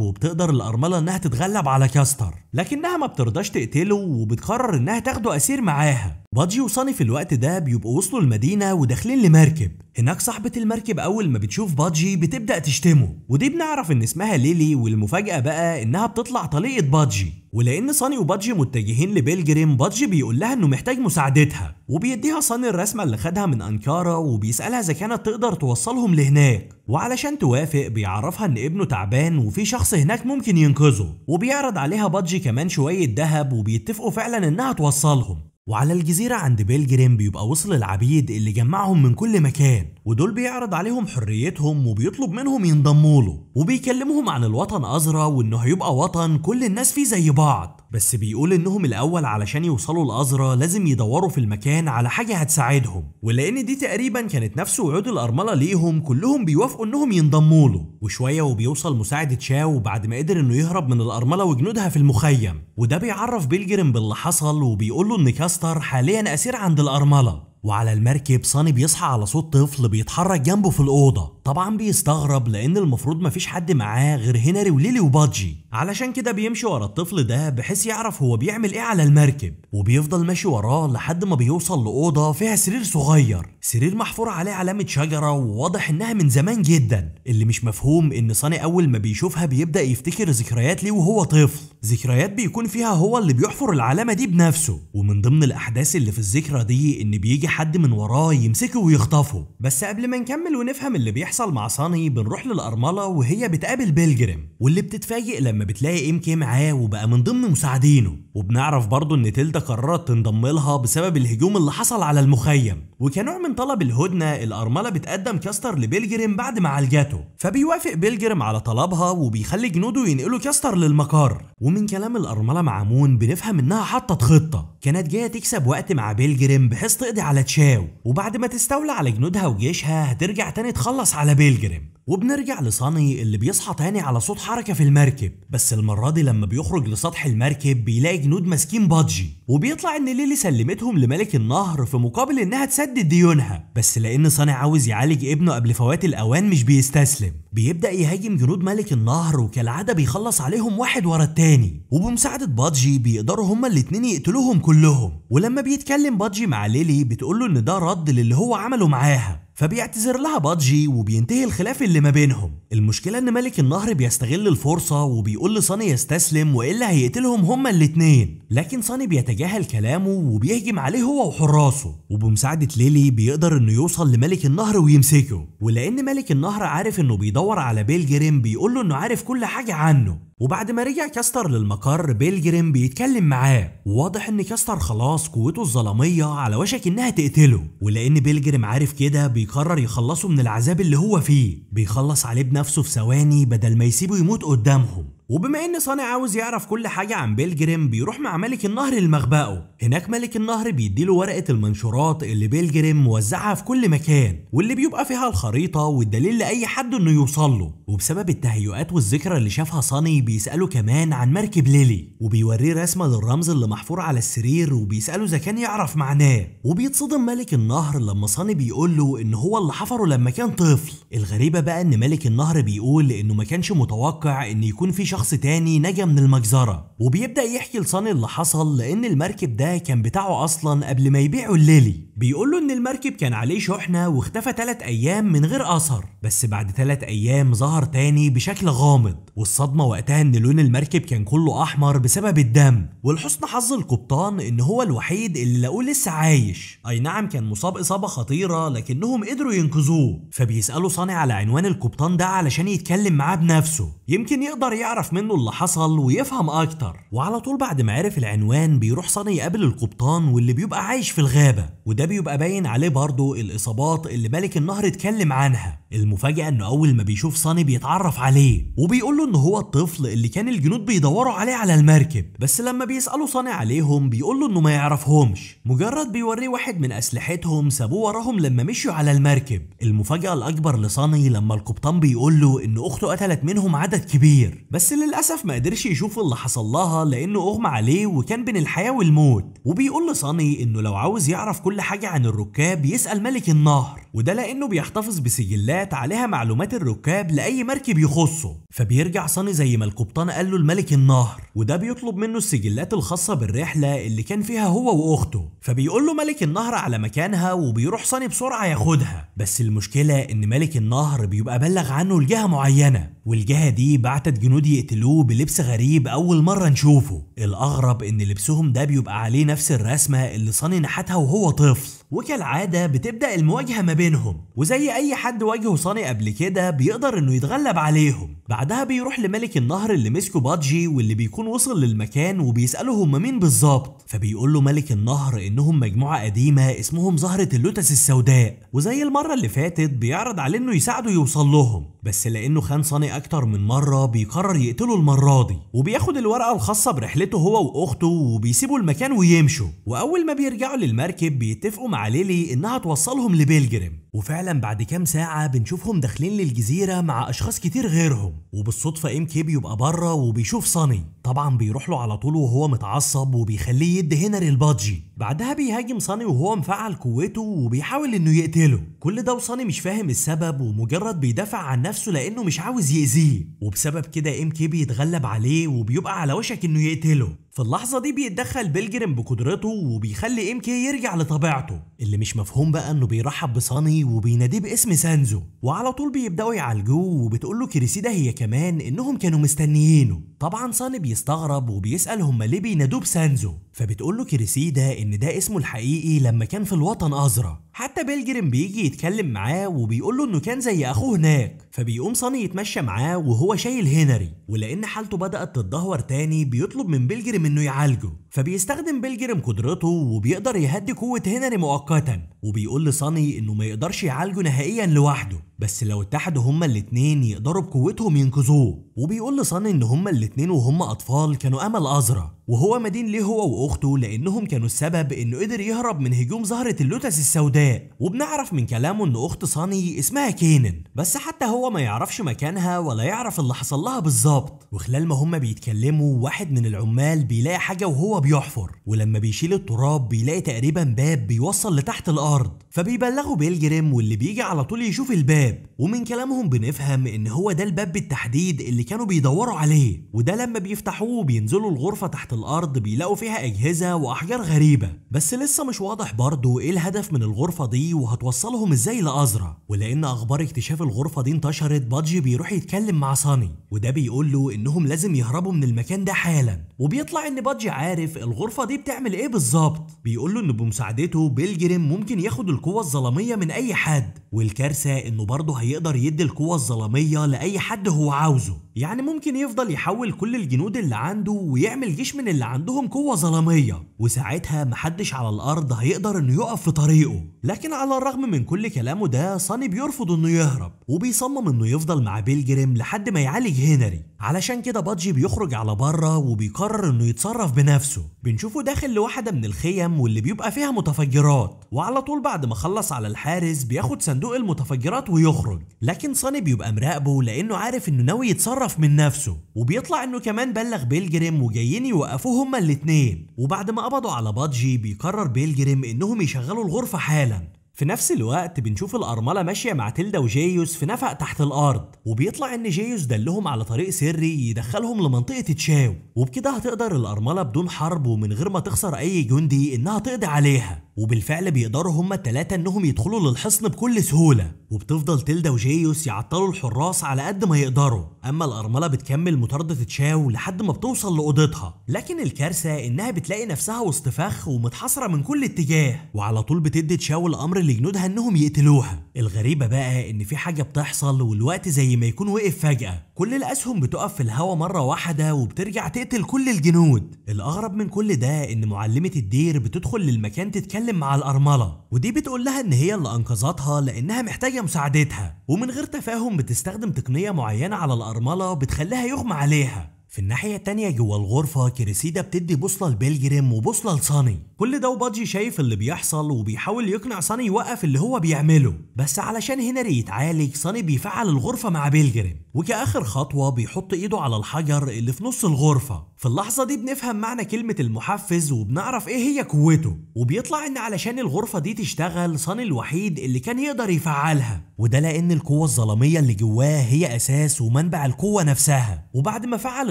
A: وبتقدر الارمله انها تتغلب على كاستر لكنها ما بترضاش تقتله وبتقرر أصر إنها تاخده أسير معاها بادجي وصاني في الوقت ده بيبقوا وصلوا المدينة وداخلين لمركب هناك صاحبة المركب أول ما بتشوف بادجي بتبدأ تشتمه ودي بنعرف إن اسمها ليلي والمفاجأة بقى إنها بتطلع طليقة بادجي ولأن صاني وبادجي متجهين لبيلجريم بادجي بيقول لها إنه محتاج مساعدتها وبيديها صاني الرسمة اللي خدها من أنكارا وبيسألها إذا كانت تقدر توصلهم لهناك وعلشان توافق بيعرفها إن ابنه تعبان وفي شخص هناك ممكن ينقذه وبيعرض عليها بادجي كمان شوية ذهب وبيتفقوا فعلا إنها توصلهم وعلى الجزيرة عند بيلجريم بيبقى وصل العبيد اللي جمعهم من كل مكان ودول بيعرض عليهم حريتهم وبيطلب منهم ينضموا له وبيكلمهم عن الوطن أزرى وإنه هيبقى وطن كل الناس فيه زي بعض بس بيقول انهم الاول علشان يوصلوا الازرة لازم يدوروا في المكان على حاجة هتساعدهم ولان دي تقريبا كانت نفس وعود الارملة ليهم كلهم بيوافقوا انهم ينضموا له وشوية وبيوصل مساعد تشاو بعد ما قدر انه يهرب من الارملة وجنودها في المخيم وده بيعرف بيلجرم باللي حصل وبيقول له ان كاستر حاليا اسير عند الارملة وعلى المركب صاني بيصحى على صوت طفل بيتحرك جنبه في الأوضة طبعا بيستغرب لان المفروض مفيش حد معاه غير هنري وليلي وبادجي علشان كده بيمشي ورا الطفل ده بحيث يعرف هو بيعمل ايه على المركب وبيفضل ماشي وراه لحد ما بيوصل لاوضه فيها سرير صغير سرير محفور عليه علامه شجره وواضح انها من زمان جدا اللي مش مفهوم ان صاني اول ما بيشوفها بيبدا يفتكر ذكريات ليه وهو طفل ذكريات بيكون فيها هو اللي بيحفر العلامه دي بنفسه ومن ضمن الاحداث اللي في الذكرى دي ان بيجي حد من وراه يمسكه ويخطفه بس قبل ما نكمل ونفهم اللي بيحصل بتحصل مع صاني بنروح للأرملة وهي بتقابل بيلجريم واللي بتتفاجئ لما بتلاقي ام إيه كي معاه وبقى من ضمن مساعدينه وبنعرف برضه ان تلدا قررت تنضم لها بسبب الهجوم اللي حصل على المخيم وكنوع من طلب الهدنة الأرملة بتقدم كاستر لبيلجريم بعد ما عالجته فبيوافق بيلجريم على طلبها وبيخلي جنوده ينقلوا كاستر للمقر ومن كلام الأرملة مع مون بنفهم انها حطت خطة كانت جاية تكسب وقت مع بيلجريم بحيث تقضي على تشاو وبعد ما تستولى على جنودها وجيشها هترجع تاني تخلص على بيلجريم وبنرجع لصاني اللي بيصحى تاني على صوت حركة في المركب بس المرة دي لما بيخرج لسطح المركب بيلاقي جنود ماسكين بادجي وبيطلع ان ليلي سلمتهم لملك النهر في مقابل انها تسدد ديونها بس لان صاني عاوز يعالج ابنه قبل فوات الاوان مش بيستسلم بيبدا يهاجم جنود ملك النهر وكالعاده بيخلص عليهم واحد ورا التاني وبمساعده بادجي بيقدروا هما الاتنين يقتلوهم كلهم ولما بيتكلم بادجي مع ليلي بتقوله ان ده رد للي هو عمله معاها فبيعتذر لها بادجي وبينتهي الخلاف اللي اللي ما بينهم المشكلة ان ملك النهر بيستغل الفرصة وبيقول لصاني يستسلم والا هيقتلهم هما الاتنين لكن صاني بيتجاهل كلامه وبيهجم عليه هو وحراسه وبمساعدة ليلي بيقدر انه يوصل لملك النهر ويمسكه ولان ملك النهر عارف انه بيدور على بيل بيقول له انه عارف كل حاجة عنه وبعد ما رجع كاستر للمقر بيلجريم بيتكلم معاه وواضح ان كاستر خلاص قوته الظلامية على وشك انها تقتله ولان بيلجريم عارف كده بيقرر يخلصه من العذاب اللي هو فيه بيخلص عليه بنفسه في ثواني بدل ما يسيبه يموت قدامهم وبما ان صانع عاوز يعرف كل حاجه عن بيل جريم بيروح مع ملك النهر لمخبأه، هناك ملك النهر بيديله ورقه المنشورات اللي بيل جريم موزعها في كل مكان واللي بيبقى فيها الخريطه والدليل لاي حد انه يوصل له وبسبب التهيؤات والذكرى اللي شافها صاني بيساله كمان عن مركب ليلي وبيوريه رسمه للرمز اللي محفور على السرير وبيساله اذا كان يعرف معناه وبيتصدم ملك النهر لما صاني بيقول له ان هو اللي حفره لما كان طفل الغريبه بقى ان ملك النهر بيقول انه ما كانش متوقع ان يكون في شخص تاني نجا من المجزرة وبيبدأ يحكي لصاني اللي حصل لأن المركب ده كان بتاعه أصلا قبل ما يبيعه الليلي بيقول له إن المركب كان عليه شحنة واختفى تلات أيام من غير أثر بس بعد تلات أيام ظهر تاني بشكل غامض والصدمة وقتها إن لون المركب كان كله أحمر بسبب الدم ولحسن حظ القبطان إن هو الوحيد اللي لقوه لسه عايش أي نعم كان مصاب إصابة خطيرة لكنهم قدروا ينقذوه فبيسألوا صاني على عنوان القبطان ده علشان يتكلم معاه بنفسه يمكن يقدر يعرف يعرف منه اللي حصل ويفهم اكتر وعلى طول بعد ما عرف العنوان بيروح صني يقابل القبطان واللي بيبقى عايش في الغابه وده بيبقى باين عليه برضه الاصابات اللي ملك النهر اتكلم عنها المفاجاه انه اول ما بيشوف صني بيتعرف عليه وبيقول له ان هو الطفل اللي كان الجنود بيدوروا عليه على المركب بس لما بيسالوا صني عليهم بيقول له انه ما يعرفهمش مجرد بيوريه واحد من اسلحتهم سابوه وراهم لما مشوا على المركب المفاجاه الاكبر لصني لما القبطان بيقول له ان اخته قتلت منهم عدد كبير بس بس للأسف ما قدرش يشوف اللي حصل لها لأنه أغمى عليه وكان بين الحياة والموت وبيقول لصاني إنه لو عاوز يعرف كل حاجة عن الركاب يسأل ملك النهر وده لأنه بيحتفظ بسجلات عليها معلومات الركاب لأي مركب يخصه فبيرجع صاني زي ما القبطان قال له الملك النهر وده بيطلب منه السجلات الخاصة بالرحلة اللي كان فيها هو وأخته فبيقول له ملك النهر على مكانها وبيروح صاني بسرعة ياخدها بس المشكلة إن ملك النهر بيبقى بلغ عنه لجهة معينة والجهة دي بعتت جنود يقتلوه بلبس غريب أول مرة نشوفه الأغرب إن لبسهم ده بيبقى عليه نفس الرسمة اللي صاني نحتها وهو طفل وكالعادة بتبدأ المواجهة ما بينهم وزي أي حد واجهه صاني قبل كده بيقدر إنه يتغلب عليهم بعدها بيروح لملك النهر اللي مسكه بادجي واللي بيكون وصل للمكان وبيسأله هما مين بالظبط فبيقول له ملك النهر إنهم مجموعة قديمة اسمهم زهرة اللوتس السوداء وزي المرة اللي فاتت بيعرض عليه إنه يساعده يوصل لهم بس لأنه خان صاني أكتر من مرة بيقرر يقتله المرة دي وبياخد الورقة الخاصة برحلته هو وأخته وبيسيبوا المكان ويمشوا وأول ما بيرجعوا للمركب بيتفقوا مع عليلي انها توصلهم لبيلجريم وفعلا بعد كام ساعة بنشوفهم داخلين للجزيرة مع أشخاص كتير غيرهم وبالصدفة ام كي بيبقى بره وبيشوف صني طبعا بيروح له على طول وهو متعصب وبيخليه يد هنري البادجي بعدها بيهاجم صني وهو مفعل قوته وبيحاول انه يقتله كل ده وصني مش فاهم السبب ومجرد بيدافع عن نفسه لانه مش عاوز يأذيه وبسبب كده ام كي بيتغلب عليه وبيبقى على وشك انه يقتله في اللحظة دي بيتدخل بيلجرم بقدرته وبيخلي ام كي يرجع لطبيعته اللي مش مفهوم بقى انه بيرحب بصاني وبيناديه باسم سانزو وعلى طول بيبداوا يعالجوه وبتقول له كريسيدا هي كمان انهم كانوا مستنيينه طبعا صاني بيستغرب وبيسأل هما ليه بينادوه بسانزو فبتقول له كريسيدا ان ده اسمه الحقيقي لما كان في الوطن ازرا حتى بيلجرم بيجي يتكلم معاه وبيقول له انه كان زي اخوه هناك فبيقوم صاني يتمشى معاه وهو شايل هنري ولان حالته بدات تتدهور تاني بيطلب من بيلجرم انه يعالجه فبيستخدم بيلجرم قدرته وبيقدر يهدي قوه هنري مؤقتا وبيقول لصاني انه ما يقدرش يعالجه نهائيا لوحده بس لو اتحدوا هما الاتنين يقدروا بقوتهم ينقذوه وبيقول لصاني ان هما الاتنين وهما اطفال كانوا امل ازرق وهو مدين ليه هو واخته لانهم كانوا السبب انه قدر يهرب من هجوم زهره اللوتس السوداء وبنعرف من كلامه ان اخت صاني اسمها كينن بس حتى هو ما يعرفش مكانها ولا يعرف اللي حصل لها بالظبط وخلال ما هما بيتكلموا واحد من العمال بيلاقي حاجه وهو بيحفر ولما بيشيل التراب بيلاقي تقريبا باب بيوصل لتحت الارض فبيبلغوا بيلجريم واللي بيجي على طول يشوف الباب ومن كلامهم بنفهم ان هو ده الباب بالتحديد اللي كانوا بيدوروا عليه وده لما بيفتحوه بينزلوا الغرفه تحت الأرض بيلاقوا فيها أجهزة وأحجار غريبة بس لسه مش واضح برضه إيه الهدف من الغرفة دي وهتوصلهم إزاي لأزرا ولأن أخبار اكتشاف الغرفة دي انتشرت بادجي بيروح يتكلم مع صاني وده بيقول له إنهم لازم يهربوا من المكان ده حالا وبيطلع إن بادجي عارف الغرفة دي بتعمل إيه بالظبط بيقول له إن بمساعدته بيلجريم ممكن ياخد القوة الظلامية من أي حد والكارثة إنه برضه هيقدر يدي القوة الظلامية لأي حد هو عاوزه يعني ممكن يفضل يحول كل الجنود اللي عنده ويعمل جيش من اللي عندهم قوة ظلامية وساعتها محدش على الأرض هيقدر إنه يقف في طريقه لكن على الرغم من كل كلامه ده صاني بيرفض إنه يهرب وبيصمم إنه يفضل مع بيلجريم لحد ما يعالج هنري علشان كده بادجي بيخرج على بره وبيقرر انه يتصرف بنفسه بنشوفه داخل لواحده من الخيم واللي بيبقى فيها متفجرات وعلى طول بعد ما خلص على الحارس بياخد صندوق المتفجرات ويخرج لكن صاني بيبقى مراقبه لانه عارف انه ناوي يتصرف من نفسه وبيطلع انه كمان بلغ بيلجريم وجايين يوقفوه هما الاتنين وبعد ما قبضوا على بادجي بيقرر بيلجريم انهم يشغلوا الغرفه حالا في نفس الوقت بنشوف الأرملة ماشية مع تلدا وجيوس في نفق تحت الأرض وبيطلع إن جيوس دلهم على طريق سري يدخلهم لمنطقة تشاو وبكده هتقدر الأرملة بدون حرب ومن غير ما تخسر أي جندي إنها تقضي عليها وبالفعل بيقدروا هما التلاتة انهم يدخلوا للحصن بكل سهولة وبتفضل تلدا وجيوس يعطلوا الحراس على قد ما يقدروا اما الارملة بتكمل مطاردة تشاو لحد ما بتوصل لاوضتها لكن الكارثة انها بتلاقي نفسها وسط فخ ومتحاصرة من كل اتجاه وعلى طول بتدي تشاو الامر لجنودها انهم يقتلوها الغريبة بقى ان في حاجة بتحصل والوقت زي ما يكون وقف فجأة كل الاسهم بتقف في الهوا مرة واحدة وبترجع تقتل كل الجنود الاغرب من كل ده ان معلمة الدير بتدخل للمكان تتكلم بتتكلم مع الأرملة ودي بتقول لها إن هي اللي أنقذتها لأنها محتاجة مساعدتها ومن غير تفاهم بتستخدم تقنية معينة على الأرملة بتخليها يغمى عليها في الناحية التانية جوه الغرفة كريسيدا بتدي بوصلة لبيلجريم وبوصلة لصاني كل ده وبادجي شايف اللي بيحصل وبيحاول يقنع صاني يوقف اللي هو بيعمله بس علشان هنري يتعالج صاني بيفعل الغرفة مع بيلجريم وكآخر خطوة بيحط ايده على الحجر اللي في نص الغرفة في اللحظة دي بنفهم معنى كلمة المحفز وبنعرف ايه هي قوته وبيطلع ان علشان الغرفة دي تشتغل صاني الوحيد اللي كان يقدر يفعلها وده لان القوة الظلامية اللي جواه هي اساس ومنبع القوة نفسها وبعد ما فعل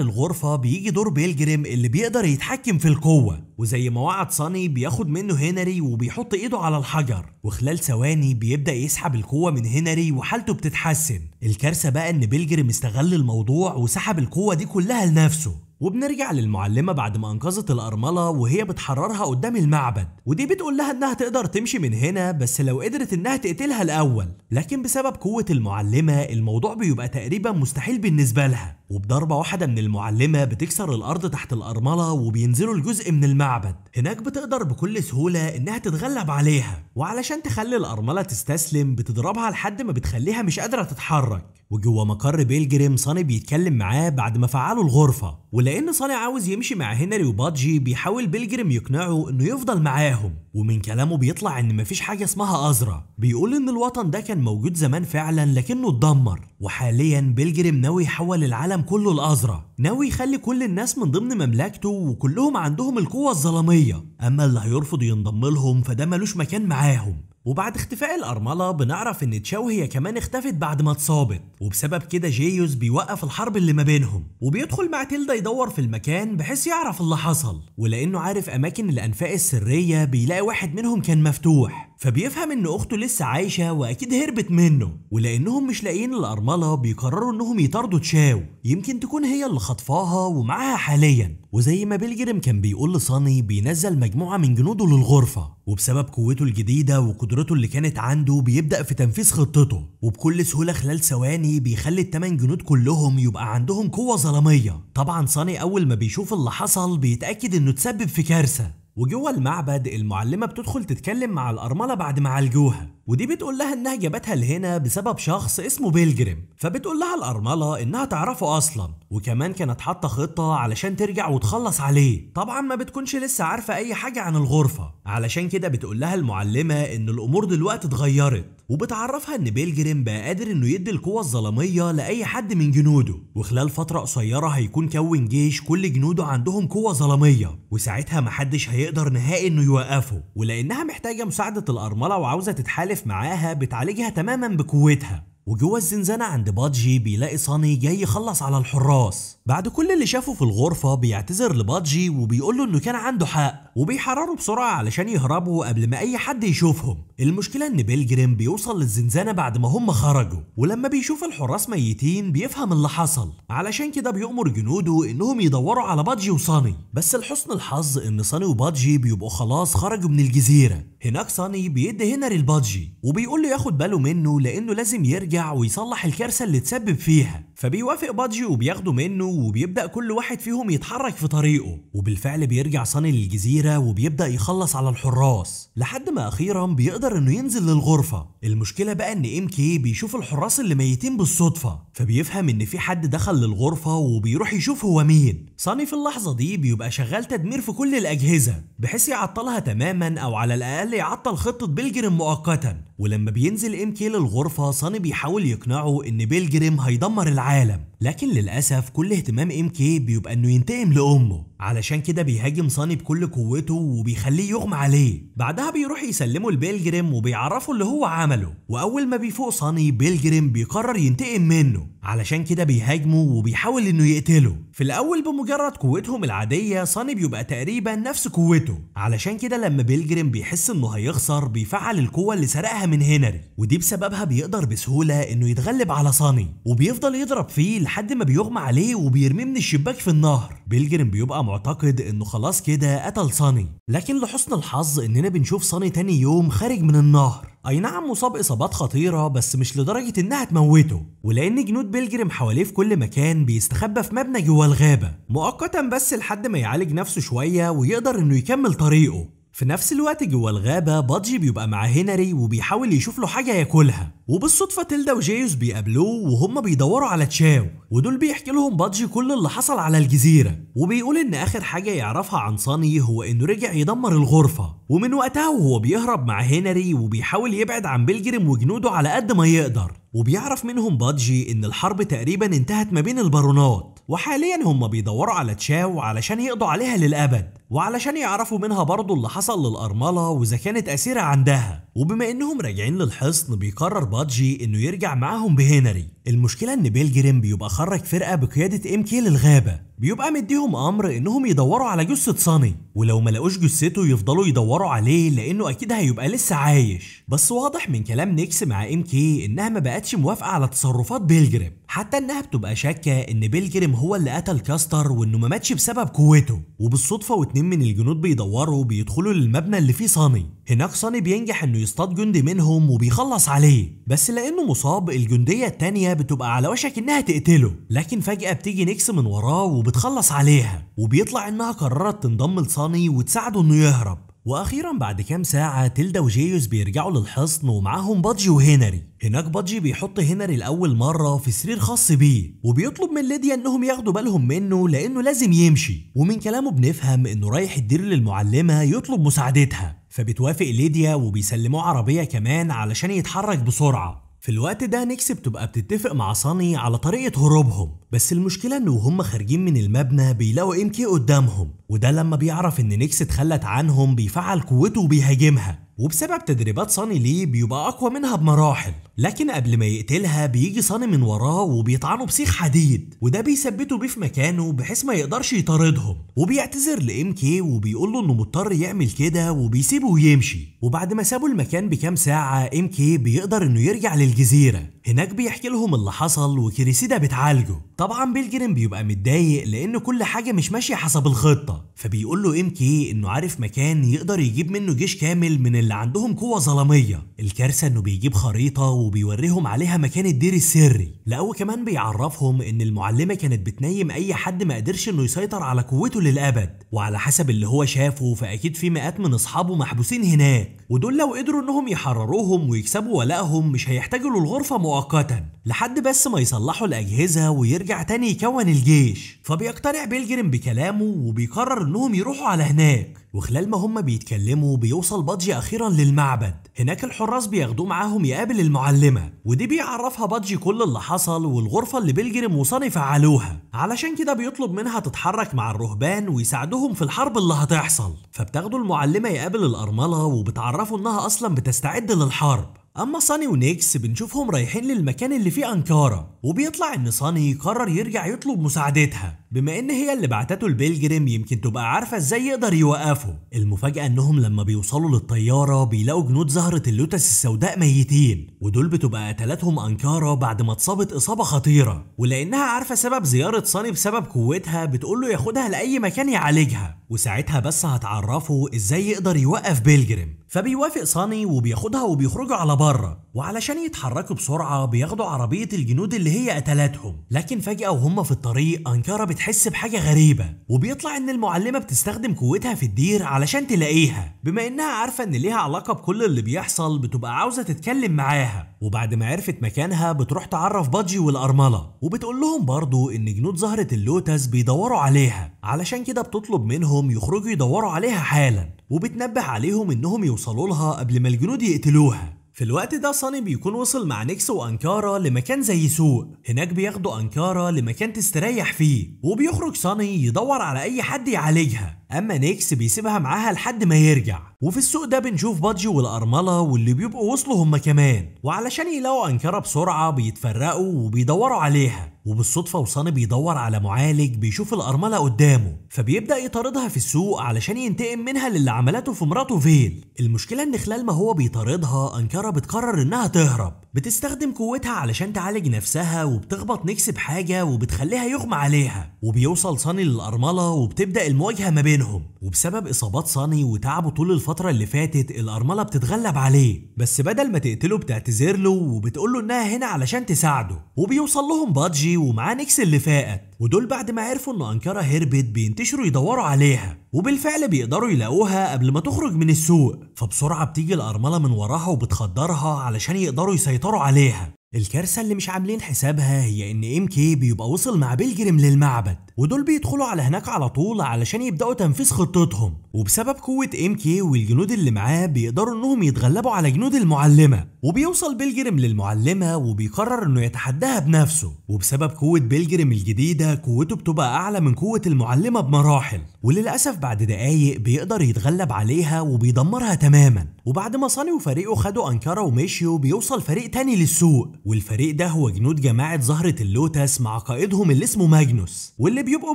A: الغرفة بيجي دور بيلجريم اللي بيقدر يتحكم في القوة وزي ما وعد صاني بياخد منه هنري وبيحط ايده على الحجر وخلال ثواني بيبدا يسحب القوه من هنري وحالته بتتحسن الكارثه بقى ان بيلجريم استغل الموضوع وسحب القوه دي كلها لنفسه وبنرجع للمعلمة بعد ما أنقذت الأرملة وهي بتحررها قدام المعبد ودي بتقول لها إنها تقدر تمشي من هنا بس لو قدرت إنها تقتلها الأول لكن بسبب قوة المعلمة الموضوع بيبقى تقريبا مستحيل بالنسبة لها وبضربة واحدة من المعلمة بتكسر الأرض تحت الأرملة وبينزلوا الجزء من المعبد هناك بتقدر بكل سهولة إنها تتغلب عليها وعلشان تخلي الأرملة تستسلم بتضربها لحد ما بتخليها مش قادرة تتحرك وجوه مقر بيلجريم صاني بيتكلم معاه بعد ما فعلوا الغرفة ولأن صاني عاوز يمشي مع هنري وبادجي بيحاول بيلجريم يقنعه إنه يفضل معاهم ومن كلامه بيطلع إن مفيش حاجة اسمها أزرع بيقول إن الوطن ده كان موجود زمان فعلا لكنه اتدمر وحاليا بيلجريم ناوي يحول العالم كله لأزرع ناوي يخلي كل الناس من ضمن مملكته وكلهم عندهم القوة الظلامية أما اللي هيرفض ينضم لهم فده ملوش مكان معاهم وبعد اختفاء الأرملة بنعرف إن تشاو هي كمان اختفت بعد ما اتصابت وبسبب كده جيوس بيوقف الحرب اللي ما بينهم وبيدخل مع تيلدا يدور في المكان بحيث يعرف اللي حصل ولأنه عارف أماكن الأنفاق السرية بيلاقي واحد منهم كان مفتوح فبيفهم ان اخته لسه عايشه واكيد هربت منه ولانهم مش لاقيين الارمله بيقرروا انهم يطاردوا تشاو يمكن تكون هي اللي خطفاها ومعاها حاليا وزي ما بيلجرم كان بيقول لصاني بينزل مجموعه من جنوده للغرفه وبسبب قوته الجديده وقدرته اللي كانت عنده بيبدا في تنفيذ خطته وبكل سهوله خلال ثواني بيخلي الثمان جنود كلهم يبقى عندهم قوه ظلاميه طبعا صاني اول ما بيشوف اللي حصل بيتاكد انه تسبب في كارثه وجوه المعبد المعلمة بتدخل تتكلم مع الأرملة بعد ما عالجوها ودي بتقول لها انها جابتها لهنا بسبب شخص اسمه بيلجريم فبتقول لها الارمله انها تعرفه اصلا وكمان كانت حاطه خطه علشان ترجع وتخلص عليه طبعا ما بتكونش لسه عارفه اي حاجه عن الغرفه علشان كده بتقول لها المعلمه ان الامور دلوقتي اتغيرت وبتعرفها ان بيلجريم بقى قادر انه يدي القوه الظلاميه لاي حد من جنوده وخلال فتره قصيره هيكون كون جيش كل جنوده عندهم قوه ظلاميه وساعتها محدش هيقدر نهائي انه يوقفه ولانها محتاجه مساعده الارمله وعاوزه تتحالف بتختلف معاها بتعالجها تماما بقوتها وجوه الزنزانة عند بادجي بيلاقي صاني جاي يخلص على الحراس بعد كل اللي شافه في الغرفة بيعتذر لبادجي وبيقوله انه كان عنده حق وبيحرروا بسرعة علشان يهربوا قبل ما أي حد يشوفهم المشكلة إن بيلجريم بيوصل للزنزانة بعد ما هم خرجوا ولما بيشوف الحراس ميتين بيفهم اللي حصل علشان كده بيأمر جنوده إنهم يدوروا على بادجي وصاني بس لحسن الحظ إن صاني وبادجي بيبقوا خلاص خرجوا من الجزيرة هناك صاني بيدي هنري البادجي وبيقول له ياخد باله منه لأنه لازم يرجع ويصلح الكارثة اللي تسبب فيها فبيوافق بادجي وبياخده منه وبيبدأ كل واحد فيهم يتحرك في طريقه وبالفعل بيرجع صاني للجزيرة كبيرة وبيبدأ يخلص على الحراس لحد ما أخيرا بيقدر إنه ينزل للغرفة المشكلة بقى إن إم كي بيشوف الحراس اللي ميتين بالصدفة فبيفهم إن في حد دخل للغرفة وبيروح يشوف هو مين صاني في اللحظة دي بيبقى شغال تدمير في كل الأجهزة بحيث يعطلها تماما أو على الأقل يعطل خطة بيلجرم مؤقتا ولما بينزل ام كي للغرفة صاني بيحاول يقنعه ان بيلجريم هيدمر العالم لكن للأسف كل اهتمام ام كي بيبقى انه ينتقم لأمه علشان كده بيهاجم صاني بكل قوته وبيخليه يغمى عليه بعدها بيروح يسلمه لبيلجريم وبيعرفه اللي هو عمله واول ما بيفوق صاني بيلجريم بيقرر ينتقم منه علشان كده بيهاجمه وبيحاول انه يقتله في الاول بمجرد قوتهم العاديه صاني بيبقى تقريبا نفس قوته علشان كده لما بيلجريم بيحس انه هيخسر بيفعل القوه اللي سرقها من هنري ودي بسببها بيقدر بسهولة انه يتغلب على صاني وبيفضل يضرب فيه لحد ما بيغمى عليه وبيرميه من الشباك في النهر بيلجرم بيبقى معتقد انه خلاص كده قتل صاني لكن لحسن الحظ اننا بنشوف صاني تاني يوم خارج من النهر اي نعم مصاب اصابات خطيره بس مش لدرجه انها تموته ولان جنود بيلجريم حواليه في كل مكان بيستخبى في مبنى جوه الغابه مؤقتا بس لحد ما يعالج نفسه شويه ويقدر انه يكمل طريقه في نفس الوقت جوه الغابة بادجي بيبقى مع هنري وبيحاول يشوف له حاجة ياكلها وبالصدفة تلدا وجيوس بيقابلوه وهم بيدوروا على تشاو ودول بيحكي لهم بادجي كل اللي حصل على الجزيرة وبيقول إن آخر حاجة يعرفها عن صاني هو إنه رجع يدمر الغرفة ومن وقتها وهو بيهرب مع هنري وبيحاول يبعد عن بيلجرم وجنوده على قد ما يقدر وبيعرف منهم بادجي إن الحرب تقريبا انتهت ما بين البارونات وحاليا هم بيدوروا على تشاو علشان يقضوا عليها للأبد وعلشان يعرفوا منها برضه اللي حصل للأرملة وإذا كانت أسيرة عندها وبما إنهم راجعين للحصن بيقرر بادجي إنه يرجع معاهم بهنري المشكلة إن بيلجريم بيبقى خرج فرقة بقيادة إم كي للغابة بيبقى مديهم أمر إنهم يدوروا على جثة صاني ولو ما لقوش جثته يفضلوا يدوروا عليه لأنه أكيد هيبقى لسه عايش بس واضح من كلام نيكس مع إم كي إنها ما بقتش موافقة على تصرفات بيلجريم حتى إنها بتبقى شاكة إن بيلجريم هو اللي قتل كاستر وإنه ما ماتش بسبب قوته وبالصدفة واتنين اتنين من الجنود بيدوروا وبيدخلوا للمبنى اللي فيه صاني هناك صاني بينجح انه يصطاد جندي منهم وبيخلص عليه بس لانه مصاب الجندية التانية بتبقى على وشك انها تقتله لكن فجأة بتيجي نيكس من وراه وبتخلص عليها وبيطلع انها قررت تنضم لصاني وتساعده انه يهرب واخيرا بعد كام ساعه تلدا وجيوس بيرجعوا للحصن ومعاهم بادجي وهنري هناك بادجي بيحط هنري لاول مره في سرير خاص بيه وبيطلب من ليديا انهم ياخدوا بالهم منه لانه لازم يمشي ومن كلامه بنفهم انه رايح الدير للمعلمه يطلب مساعدتها فبتوافق ليديا وبيسلموه عربيه كمان علشان يتحرك بسرعه في الوقت ده نيكس بتبقى بتتفق مع صاني على طريقة هروبهم بس المشكلة ان وهم خارجين من المبنى بيلاقوا ام كي قدامهم وده لما بيعرف ان نيكس اتخلت عنهم بيفعل قوته وبيهاجمها وبسبب تدريبات صاني ليه بيبقى اقوى منها بمراحل لكن قبل ما يقتلها بيجي صاني من وراه وبيطعنه بسيخ حديد وده بيثبته بيه في مكانه بحيث ما يقدرش يطاردهم وبيعتذر لام كي وبيقول له انه مضطر يعمل كده وبيسيبه ويمشي وبعد ما سابوا المكان بكام ساعه ام كي بيقدر انه يرجع للجزيره هناك بيحكي لهم اللي حصل وكريسيدا بتعالجه طبعا بيلجرين بيبقى متضايق لان كل حاجه مش ماشيه حسب الخطه فبيقول له ام كي انه عارف مكان يقدر يجيب منه جيش كامل من اللي عندهم قوه ظلاميه الكارثه انه بيجيب خريطه وبيوريهم عليها مكان الدير السري لا وكمان بيعرفهم ان المعلمه كانت بتنيم اي حد ما قدرش انه يسيطر على قوته للابد وعلى حسب اللي هو شافه فاكيد في مئات من اصحابه محبوسين هناك ودول لو قدروا انهم يحرروهم ويكسبوا ولائهم مش هيحتاجوا للغرفه مؤقتا لحد بس ما يصلحوا الاجهزه ويرجع تاني يكون الجيش فبيقتنع بيلجرم بكلامه وبيقرر قرر انهم يروحوا على هناك وخلال ما هم بيتكلموا بيوصل بادجي اخيرا للمعبد هناك الحراس بياخدوه معاهم يقابل المعلمه ودي بيعرفها بادجي كل اللي حصل والغرفه اللي بيلجرم وصاني فعلوها علشان كده بيطلب منها تتحرك مع الرهبان ويساعدوهم في الحرب اللي هتحصل فبتاخدوا المعلمه يقابل الارمله وبتعرفوا انها اصلا بتستعد للحرب اما صاني ونيكس بنشوفهم رايحين للمكان اللي فيه انكارا وبيطلع ان صاني قرر يرجع يطلب مساعدتها بما ان هي اللي بعتته البيلجريم يمكن تبقى عارفه ازاي يقدر يوقفه المفاجاه انهم لما بيوصلوا للطياره بيلاقوا جنود زهره اللوتس السوداء ميتين ودول بتبقى قتلتهم انكارا بعد ما اتصابت اصابه خطيره ولانها عارفه سبب زياره صاني بسبب قوتها بتقول له ياخدها لاي مكان يعالجها وساعتها بس هتعرفه ازاي يقدر يوقف بيلجريم فبيوافق صاني وبياخدها وبيخرجوا على بره وعلشان يتحركوا بسرعه بياخدوا عربيه الجنود اللي هي قتلتهم لكن فجاه وهم في الطريق انكارا بتحب بتحس بحاجة غريبة وبيطلع ان المعلمة بتستخدم قوتها في الدير علشان تلاقيها بما انها عارفة ان ليها علاقة بكل اللي بيحصل بتبقى عاوزة تتكلم معاها وبعد ما عرفت مكانها بتروح تعرف بادجي والأرملة وبتقول لهم برضو ان جنود زهرة اللوتس بيدوروا عليها علشان كده بتطلب منهم يخرجوا يدوروا عليها حالا وبتنبه عليهم انهم يوصلوا لها قبل ما الجنود يقتلوها في الوقت ده صاني بيكون وصل مع نيكس وانكارا لمكان زي سوق هناك بياخدوا انكارا لمكان تستريح فيه وبيخرج صاني يدور على اي حد يعالجها اما نيكس بيسيبها معاها لحد ما يرجع وفي السوق ده بنشوف بادجي والارمله واللي بيبقوا وصلوا هم كمان وعلشان يلاقوا انكارا بسرعه بيتفرقوا وبيدوروا عليها وبالصدفة وصاني بيدور على معالج بيشوف الأرملة قدامه فبيبدأ يطاردها في السوق علشان ينتقم منها للي عملته في مراته فيل المشكلة إن خلال ما هو بيطاردها أنكارا بتقرر إنها تهرب بتستخدم قوتها علشان تعالج نفسها وبتخبط نيكس بحاجة وبتخليها يغمى عليها وبيوصل صاني للأرملة وبتبدأ المواجهة ما بينهم وبسبب إصابات صاني وتعبه طول الفترة اللي فاتت الأرملة بتتغلب عليه بس بدل ما تقتله بتعتذر له وبتقول له إنها هنا علشان تساعده وبيوصل لهم بادجي ومعاه نيكس اللي فاقت ودول بعد ما عرفوا ان انكارا هربت بينتشروا يدوروا عليها وبالفعل بيقدروا يلاقوها قبل ما تخرج من السوق فبسرعه بتيجي الارمله من وراها وبتخدرها علشان يقدروا يسيطروا عليها الكارثة اللي مش عاملين حسابها هي ان ام كي بيبقى وصل مع بيلجريم للمعبد ودول بيدخلوا على هناك على طول علشان يبدأوا تنفيذ خطتهم وبسبب قوة ام كي والجنود اللي معاه بيقدروا انهم يتغلبوا على جنود المعلمة وبيوصل بيلجريم للمعلمة وبيقرر انه يتحداها بنفسه وبسبب قوة بيلجريم الجديدة قوته بتبقى اعلى من قوة المعلمة بمراحل وللأسف بعد دقايق بيقدر يتغلب عليها وبيدمرها تماما وبعد ما صاني وفريقه خدوا أنكارا ومشيوا بيوصل فريق تاني للسوق والفريق ده هو جنود جماعة زهرة اللوتس مع قائدهم اللي اسمه ماجنوس واللي بيبقوا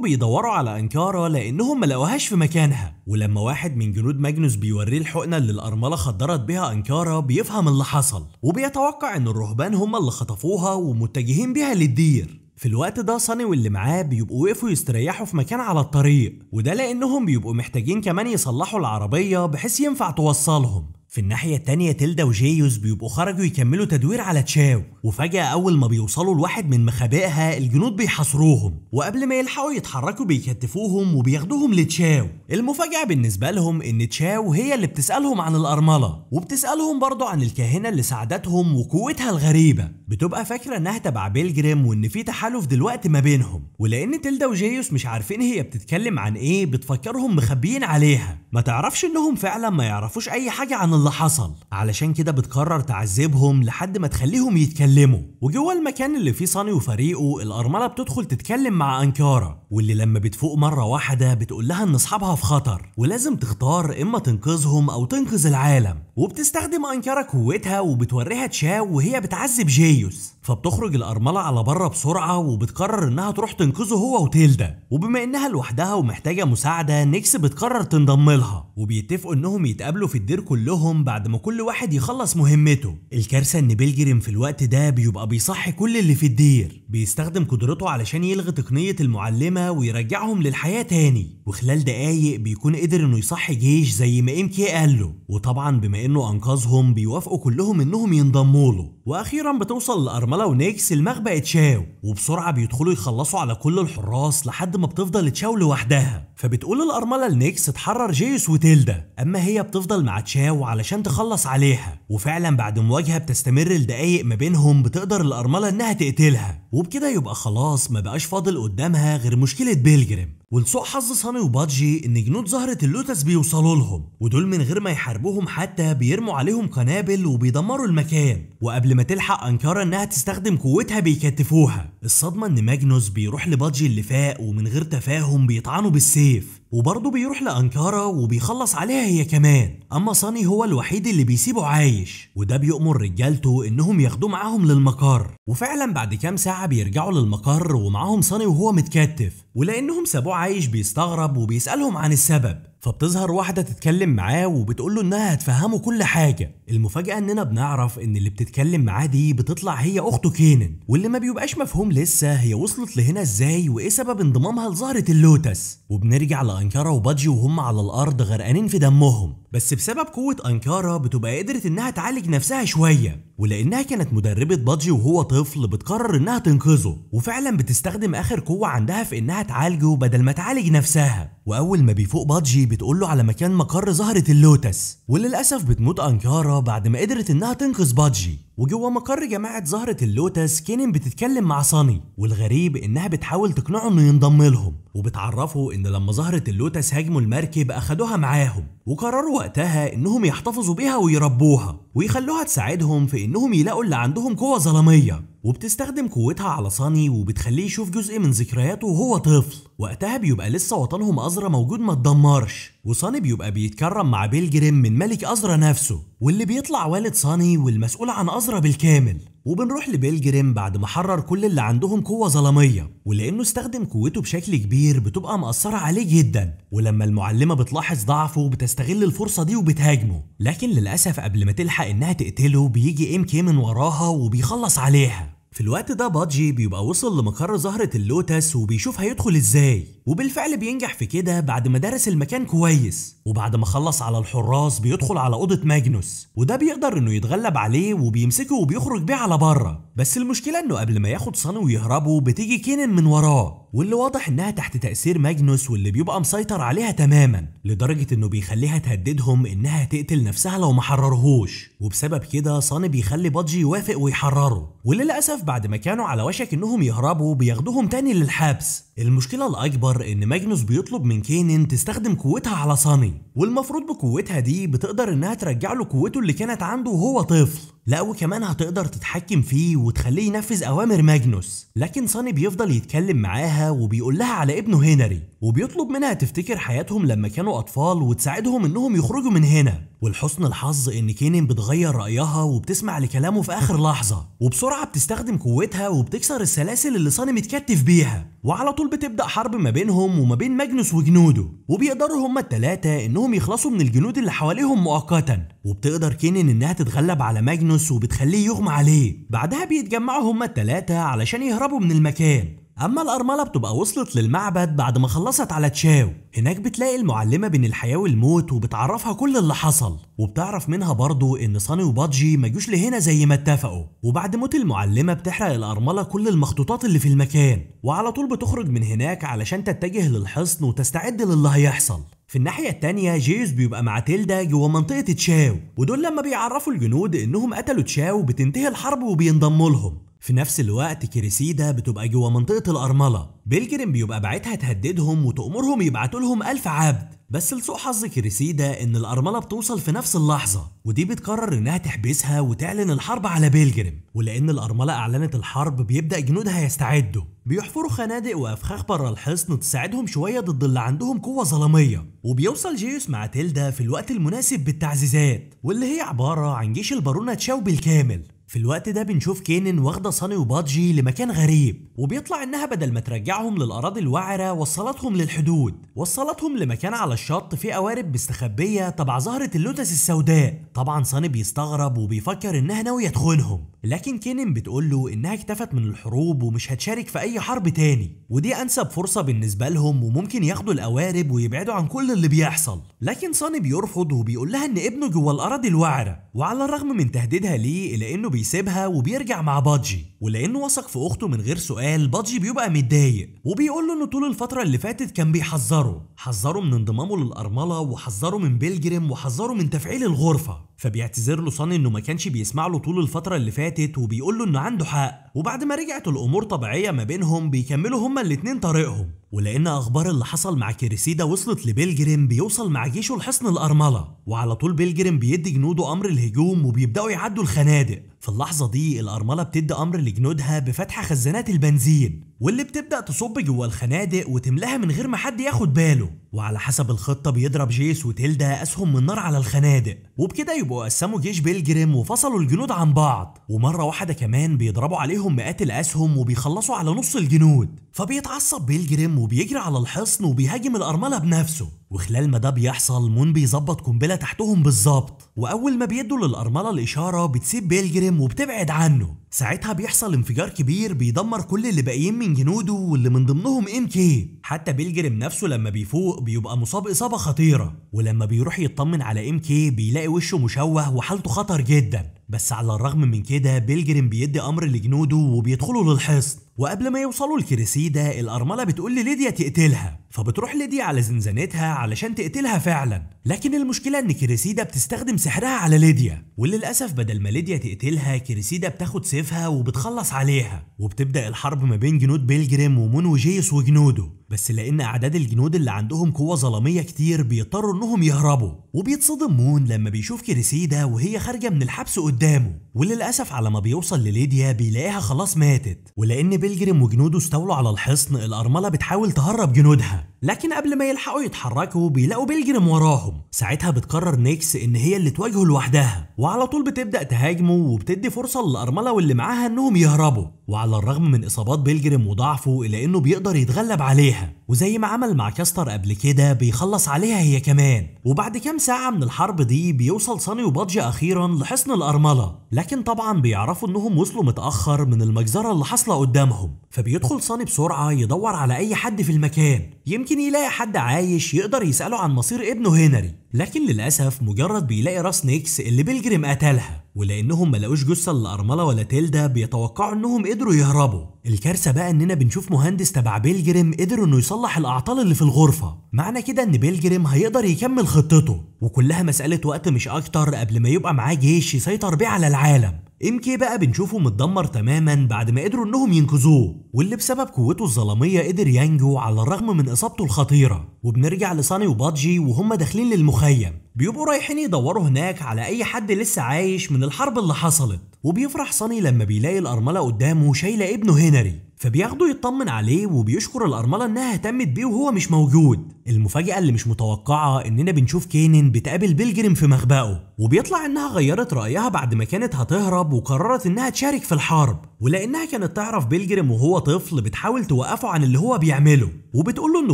A: بيدوروا على أنكارا لأنهم ملاقوهاش في مكانها ولما واحد من جنود ماجنوس بيوريه الحقنة اللي الأرملة خدرت بها أنكارا بيفهم اللي حصل وبيتوقع إن الرهبان هم اللي خطفوها ومتجهين بيها للدير في الوقت ده صاني واللي معاه بيبقوا وقفوا يستريحوا في مكان على الطريق وده لانهم بيبقوا محتاجين كمان يصلحوا العربيه بحيث ينفع توصلهم في الناحية التانية تلدا وجيوس بيبقوا خرجوا يكملوا تدوير على تشاو وفجأة أول ما بيوصلوا لواحد من مخابئها الجنود بيحاصروهم وقبل ما يلحقوا يتحركوا بيكتفوهم وبياخدوهم لتشاو المفاجأة بالنسبة لهم إن تشاو هي اللي بتسألهم عن الأرملة وبتسألهم برضو عن الكاهنة اللي ساعدتهم وقوتها الغريبة بتبقى فاكرة إنها تبع بيلجريم وإن في تحالف دلوقتي ما بينهم ولأن تلدا وجيوس مش عارفين هي بتتكلم عن إيه بتفكرهم مخبيين عليها ما تعرفش إنهم فعلا ما يعرفوش أي حاجة عن اللي حصل علشان كده بتقرر تعذبهم لحد ما تخليهم يتكلموا وجوه المكان اللي فيه صاني وفريقه الأرملة بتدخل تتكلم مع أنكارا واللي لما بتفوق مرة واحدة بتقول لها إن أصحابها في خطر ولازم تختار إما تنقذهم أو تنقذ العالم وبتستخدم أنكارا قوتها وبتوريها تشاو وهي بتعذب جيوس فبتخرج الأرملة على بره بسرعة وبتقرر إنها تروح تنقذه هو وتيلدا وبما إنها لوحدها ومحتاجة مساعدة نيكس بتقرر تنضم لها وبيتفقوا إنهم يتقابلوا في الدير كلهم بعد ما كل واحد يخلص مهمته الكارثة إن بيلجريم في الوقت ده بيبقى بيصحي كل اللي في الدير بيستخدم قدرته علشان يلغي تقنية المعلمة ويرجعهم للحياة تاني وخلال دقايق بيكون قدر إنه يصحي جيش زي ما إم كي قال له وطبعا بما إنه أنقذهم بيوافقوا كلهم إنهم ينضموا له وأخيرا بتوصل الأرملة صيدلة ونيكس المغبق تشاو وبسرعة بيدخلوا يخلصوا على كل الحراس لحد ما بتفضل تشاو لوحدها فبتقول الأرملة لنيكس تحرر جيوس وتيلدا أما هي بتفضل مع تشاو علشان تخلص عليها وفعلا بعد مواجهة بتستمر لدقايق ما بينهم بتقدر الأرملة إنها تقتلها وبكده يبقى خلاص ما بقاش فاضل قدامها غير مشكلة بيلجريم ولسوء حظ صامي وبادجي ان جنود زهرة اللوتس بيوصلوا لهم ودول من غير ما يحاربوهم حتى بيرموا عليهم قنابل وبيدمروا المكان وقبل ما تلحق انكارا انها تستخدم قوتها بيكتفوها الصدمة ان ماجنوس بيروح لبادجي اللي فاق ومن غير تفاهم بيطعنه بالسيف وبرضه بيروح لأنكارا وبيخلص عليها هي كمان أما صاني هو الوحيد اللي بيسيبه عايش وده بيأمر رجالته إنهم ياخدوه معاهم للمقر وفعلا بعد كام ساعة بيرجعوا للمقر ومعاهم صاني وهو متكتف ولأنهم سابوه عايش بيستغرب وبيسألهم عن السبب فبتظهر واحده تتكلم معاه وبتقول له انها هتفهمه كل حاجه المفاجاه اننا بنعرف ان اللي بتتكلم معاه دي بتطلع هي اخته كينن واللي ما بيبقاش مفهوم لسه هي وصلت لهنا ازاي وايه سبب انضمامها لزهره اللوتس وبنرجع لانكارا وبادجي وهم على الارض غرقانين في دمهم بس بسبب قوه انكارا بتبقى قدرت انها تعالج نفسها شويه ولانها كانت مدربه بادجي وهو طفل بتقرر انها تنقذه وفعلا بتستخدم اخر قوه عندها في انها تعالجه بدل ما تعالج نفسها واول ما بيفوق بادجي بتقول له على مكان مقر زهره اللوتس وللاسف بتموت انكارا بعد ما قدرت انها تنقذ بادجي وجوه مقر جماعه زهره اللوتس كينن بتتكلم مع صاني والغريب انها بتحاول تقنعه انه ينضم لهم وبتعرفه ان لما زهره اللوتس هاجموا المركب اخدوها معاهم وقرروا وقتها انهم يحتفظوا بيها ويربوها ويخلوها تساعدهم في انهم يلاقوا اللي عندهم قوه ظلاميه وبتستخدم قوتها على صاني وبتخليه يشوف جزء من ذكرياته وهو طفل وقتها بيبقى لسه وطنهم أزرا موجود ما اتدمرش وصاني بيبقى بيتكرم مع بيل جريم من ملك أزرا نفسه واللي بيطلع والد صاني والمسؤول عن أزرا بالكامل وبنروح لبيل جريم بعد ما حرر كل اللي عندهم قوة ظلامية ولأنه استخدم قوته بشكل كبير بتبقى مأثرة عليه جدا ولما المعلمة بتلاحظ ضعفه بتستغل الفرصة دي وبتهاجمه لكن للأسف قبل ما تلحق إنها تقتله بيجي إم كي من وراها وبيخلص عليها في الوقت ده بادجي بيبقى وصل لمقر زهرة اللوتس وبيشوف هيدخل ازاي وبالفعل بينجح في كده بعد ما درس المكان كويس وبعد ما خلص على الحراس بيدخل على أوضة ماجنوس وده بيقدر انه يتغلب عليه وبيمسكه وبيخرج بيه على بره بس المشكلة انه قبل ما ياخد صن ويهربوا بتيجي كينن من وراه واللي واضح انها تحت تأثير ماجنوس واللي بيبقى مسيطر عليها تماما لدرجة انه بيخليها تهددهم انها تقتل نفسها لو ما حررهوش وبسبب كده صن بيخلي بادجي يوافق ويحرره وللأسف بعد ما كانوا على وشك انهم يهربوا بياخدوهم تاني للحبس المشكلة الأكبر إن ماجنوس بيطلب من كينن تستخدم قوتها على صاني والمفروض بقوتها دي بتقدر إنها ترجع له قوته اللي كانت عنده وهو طفل لا وكمان هتقدر تتحكم فيه وتخليه ينفذ أوامر ماجنوس لكن صاني بيفضل يتكلم معاها وبيقول لها على ابنه هنري وبيطلب منها تفتكر حياتهم لما كانوا أطفال وتساعدهم إنهم يخرجوا من هنا ولحسن الحظ إن كينن بتغير رأيها وبتسمع لكلامه في آخر لحظة وبسرعة بتستخدم قوتها وبتكسر السلاسل اللي صاني متكتف بيها وعلى طول دول بتبدأ حرب ما بينهم وما بين ماجنوس وجنوده وبيقدروا هما التلاتة انهم يخلصوا من الجنود اللي حواليهم مؤقتا وبتقدر كينن انها تتغلب على ماجنوس وبتخليه يغمى عليه بعدها بيتجمعوا هما التلاتة علشان يهربوا من المكان اما الارمله بتبقى وصلت للمعبد بعد ما خلصت على تشاو هناك بتلاقي المعلمه بين الحياه والموت وبتعرفها كل اللي حصل وبتعرف منها برضو ان صاني وبادجي ما جوش لهنا زي ما اتفقوا وبعد موت المعلمه بتحرق الارمله كل المخطوطات اللي في المكان وعلى طول بتخرج من هناك علشان تتجه للحصن وتستعد للي هيحصل في الناحية التانية جيوس بيبقى مع تيلدا جوه منطقة تشاو ودول لما بيعرفوا الجنود انهم قتلوا تشاو بتنتهي الحرب وبينضموا لهم في نفس الوقت كريسيدا بتبقى جوه منطقة الأرملة بيلجرين بيبقى باعتها تهددهم وتأمرهم يبعتوا لهم ألف عبد بس لسوء حظ كريسيدا إن الأرملة بتوصل في نفس اللحظة ودي بتقرر إنها تحبسها وتعلن الحرب على بيلجرين ولأن الأرملة أعلنت الحرب بيبدأ جنودها يستعدوا بيحفروا خنادق وأفخاخ بره الحصن تساعدهم شوية ضد اللي عندهم قوة ظلامية وبيوصل جيوس مع تيلدا في الوقت المناسب بالتعزيزات واللي هي عبارة عن جيش البارونة تشاو بالكامل في الوقت ده بنشوف كينن واخده صاني وبادجي لمكان غريب وبيطلع انها بدل ما ترجعهم للاراضي الوعره وصلتهم للحدود وصلتهم لمكان على الشط فيه قوارب مستخبيه تبع زهره اللوتس السوداء طبعا صاني بيستغرب وبيفكر انها ناويه تخونهم لكن كينن بتقول له انها اكتفت من الحروب ومش هتشارك في اي حرب تاني ودي انسب فرصه بالنسبه لهم وممكن ياخدوا القوارب ويبعدوا عن كل اللي بيحصل لكن صاني بيرفض وبيقول لها ان ابنه جوه الاراضي الوعره وعلى الرغم من تهديدها ليه الا انه بيسيبها وبيرجع مع بادجي ولانه وثق في اخته من غير سؤال بادجي بيبقى متضايق وبيقول له انه طول الفتره اللي فاتت كان بيحذره حذره من انضمامه للارمله وحذره من بيلجريم وحذره من تفعيل الغرفه فبيعتذر له صاني انه ما كانش بيسمع له طول الفتره اللي فاتت وبيقول له انه عنده حق وبعد ما رجعت الامور طبيعيه ما بينهم بيكملوا هما الاتنين طريقهم ولان اخبار اللي حصل مع كيريسيدا وصلت لبيلجريم بيوصل مع جيشه لحصن الارمله وعلى طول بيلجريم بيدي جنوده امر الهجوم وبيبداوا يعدوا الخنادق في اللحظة دي الأرملة بتدي أمر لجنودها بفتح خزانات البنزين واللي بتبدأ تصب جوه الخنادق وتملاها من غير ما حد ياخد باله وعلى حسب الخطة بيضرب جيس وتيلدا أسهم من نار على الخنادق وبكده يبقوا قسموا جيش بيلجريم وفصلوا الجنود عن بعض ومرة واحدة كمان بيضربوا عليهم مئات الأسهم وبيخلصوا على نص الجنود فبيتعصب بيلجريم وبيجري على الحصن وبيهاجم الأرملة بنفسه وخلال ما ده بيحصل مون بيظبط قنبلة تحتهم بالظبط وأول ما بيدوا للأرملة الإشارة بتسيب بيلجريم وبتبعد عنه ساعتها بيحصل انفجار كبير بيدمر كل اللي باقيين من جنوده واللي من ضمنهم ام كي حتى بيلجرم نفسه لما بيفوق بيبقى مصاب اصابه خطيره ولما بيروح يطمن على ام كي بيلاقي وشه مشوه وحالته خطر جدا بس على الرغم من كده بيلجرم بيدي امر لجنوده وبيدخلوا للحصن وقبل ما يوصلوا لكريسيدا الأرملة بتقول لليديا تقتلها فبتروح ليديا على زنزانتها علشان تقتلها فعلا لكن المشكلة ان كريسيدا بتستخدم سحرها على ليديا وللأسف بدل ما ليديا تقتلها كريسيدا بتاخد سيفها وبتخلص عليها وبتبدأ الحرب ما بين جنود بيلجريم ومون وجيس وجنوده بس لأن أعداد الجنود اللي عندهم قوة ظلامية كتير بيضطروا إنهم يهربوا وبيتصدم مون لما بيشوف كريسيدا وهي خارجة من الحبس قدامه وللأسف على ما بيوصل لليديا بيلاقيها خلاص ماتت ولأن بيلجريم وجنوده استولوا على الحصن الأرملة بتحاول تهرب جنودها لكن قبل ما يلحقوا يتحركوا بيلاقوا بيلجرم وراهم ساعتها بتقرر نيكس ان هي اللي تواجهه لوحدها وعلى طول بتبدا تهاجمه وبتدي فرصه للارمله واللي معاها انهم يهربوا وعلى الرغم من اصابات بيلجرم وضعفه الا انه بيقدر يتغلب عليها وزي ما عمل مع كاستر قبل كده بيخلص عليها هي كمان وبعد كام ساعه من الحرب دي بيوصل صاني وبادجي اخيرا لحصن الارمله لكن طبعا بيعرفوا انهم وصلوا متاخر من المجزره اللي حاصله قدامهم فبيدخل صاني بسرعه يدور على اي حد في المكان يمكن يمكن يلاقي حد عايش يقدر يسأله عن مصير ابنه هنري لكن للأسف مجرد بيلاقي راس نيكس اللي بيلجريم قتلها ولانهم ما لقوش جثه لارمله ولا تيلدا بيتوقعوا انهم قدروا يهربوا الكارثه بقى اننا بنشوف مهندس تبع بيلجريم قدر انه يصلح الاعطال اللي في الغرفه معنى كده ان بيلجريم هيقدر يكمل خطته وكلها مساله وقت مش اكتر قبل ما يبقى معاه جيش يسيطر بيه على العالم ام كي بقى بنشوفه متدمر تماما بعد ما قدروا انهم ينقذوه واللي بسبب قوته الظلاميه قدر ينجو على الرغم من اصابته الخطيره وبنرجع لصاني وبادجي وهم داخلين للمخيم بيبقوا رايحين يدوروا هناك على اي حد لسه عايش من الحرب اللي حصلت وبيفرح صاني لما بيلاقي الارمله قدامه شايله ابنه هنري فبياخده يطمن عليه وبيشكر الأرملة إنها اهتمت بيه وهو مش موجود المفاجأة اللي مش متوقعة إننا بنشوف كينن بتقابل بيلجريم في مخبأه وبيطلع إنها غيرت رأيها بعد ما كانت هتهرب وقررت إنها تشارك في الحرب ولأنها كانت تعرف بيلجريم وهو طفل بتحاول توقفه عن اللي هو بيعمله وبتقول له إن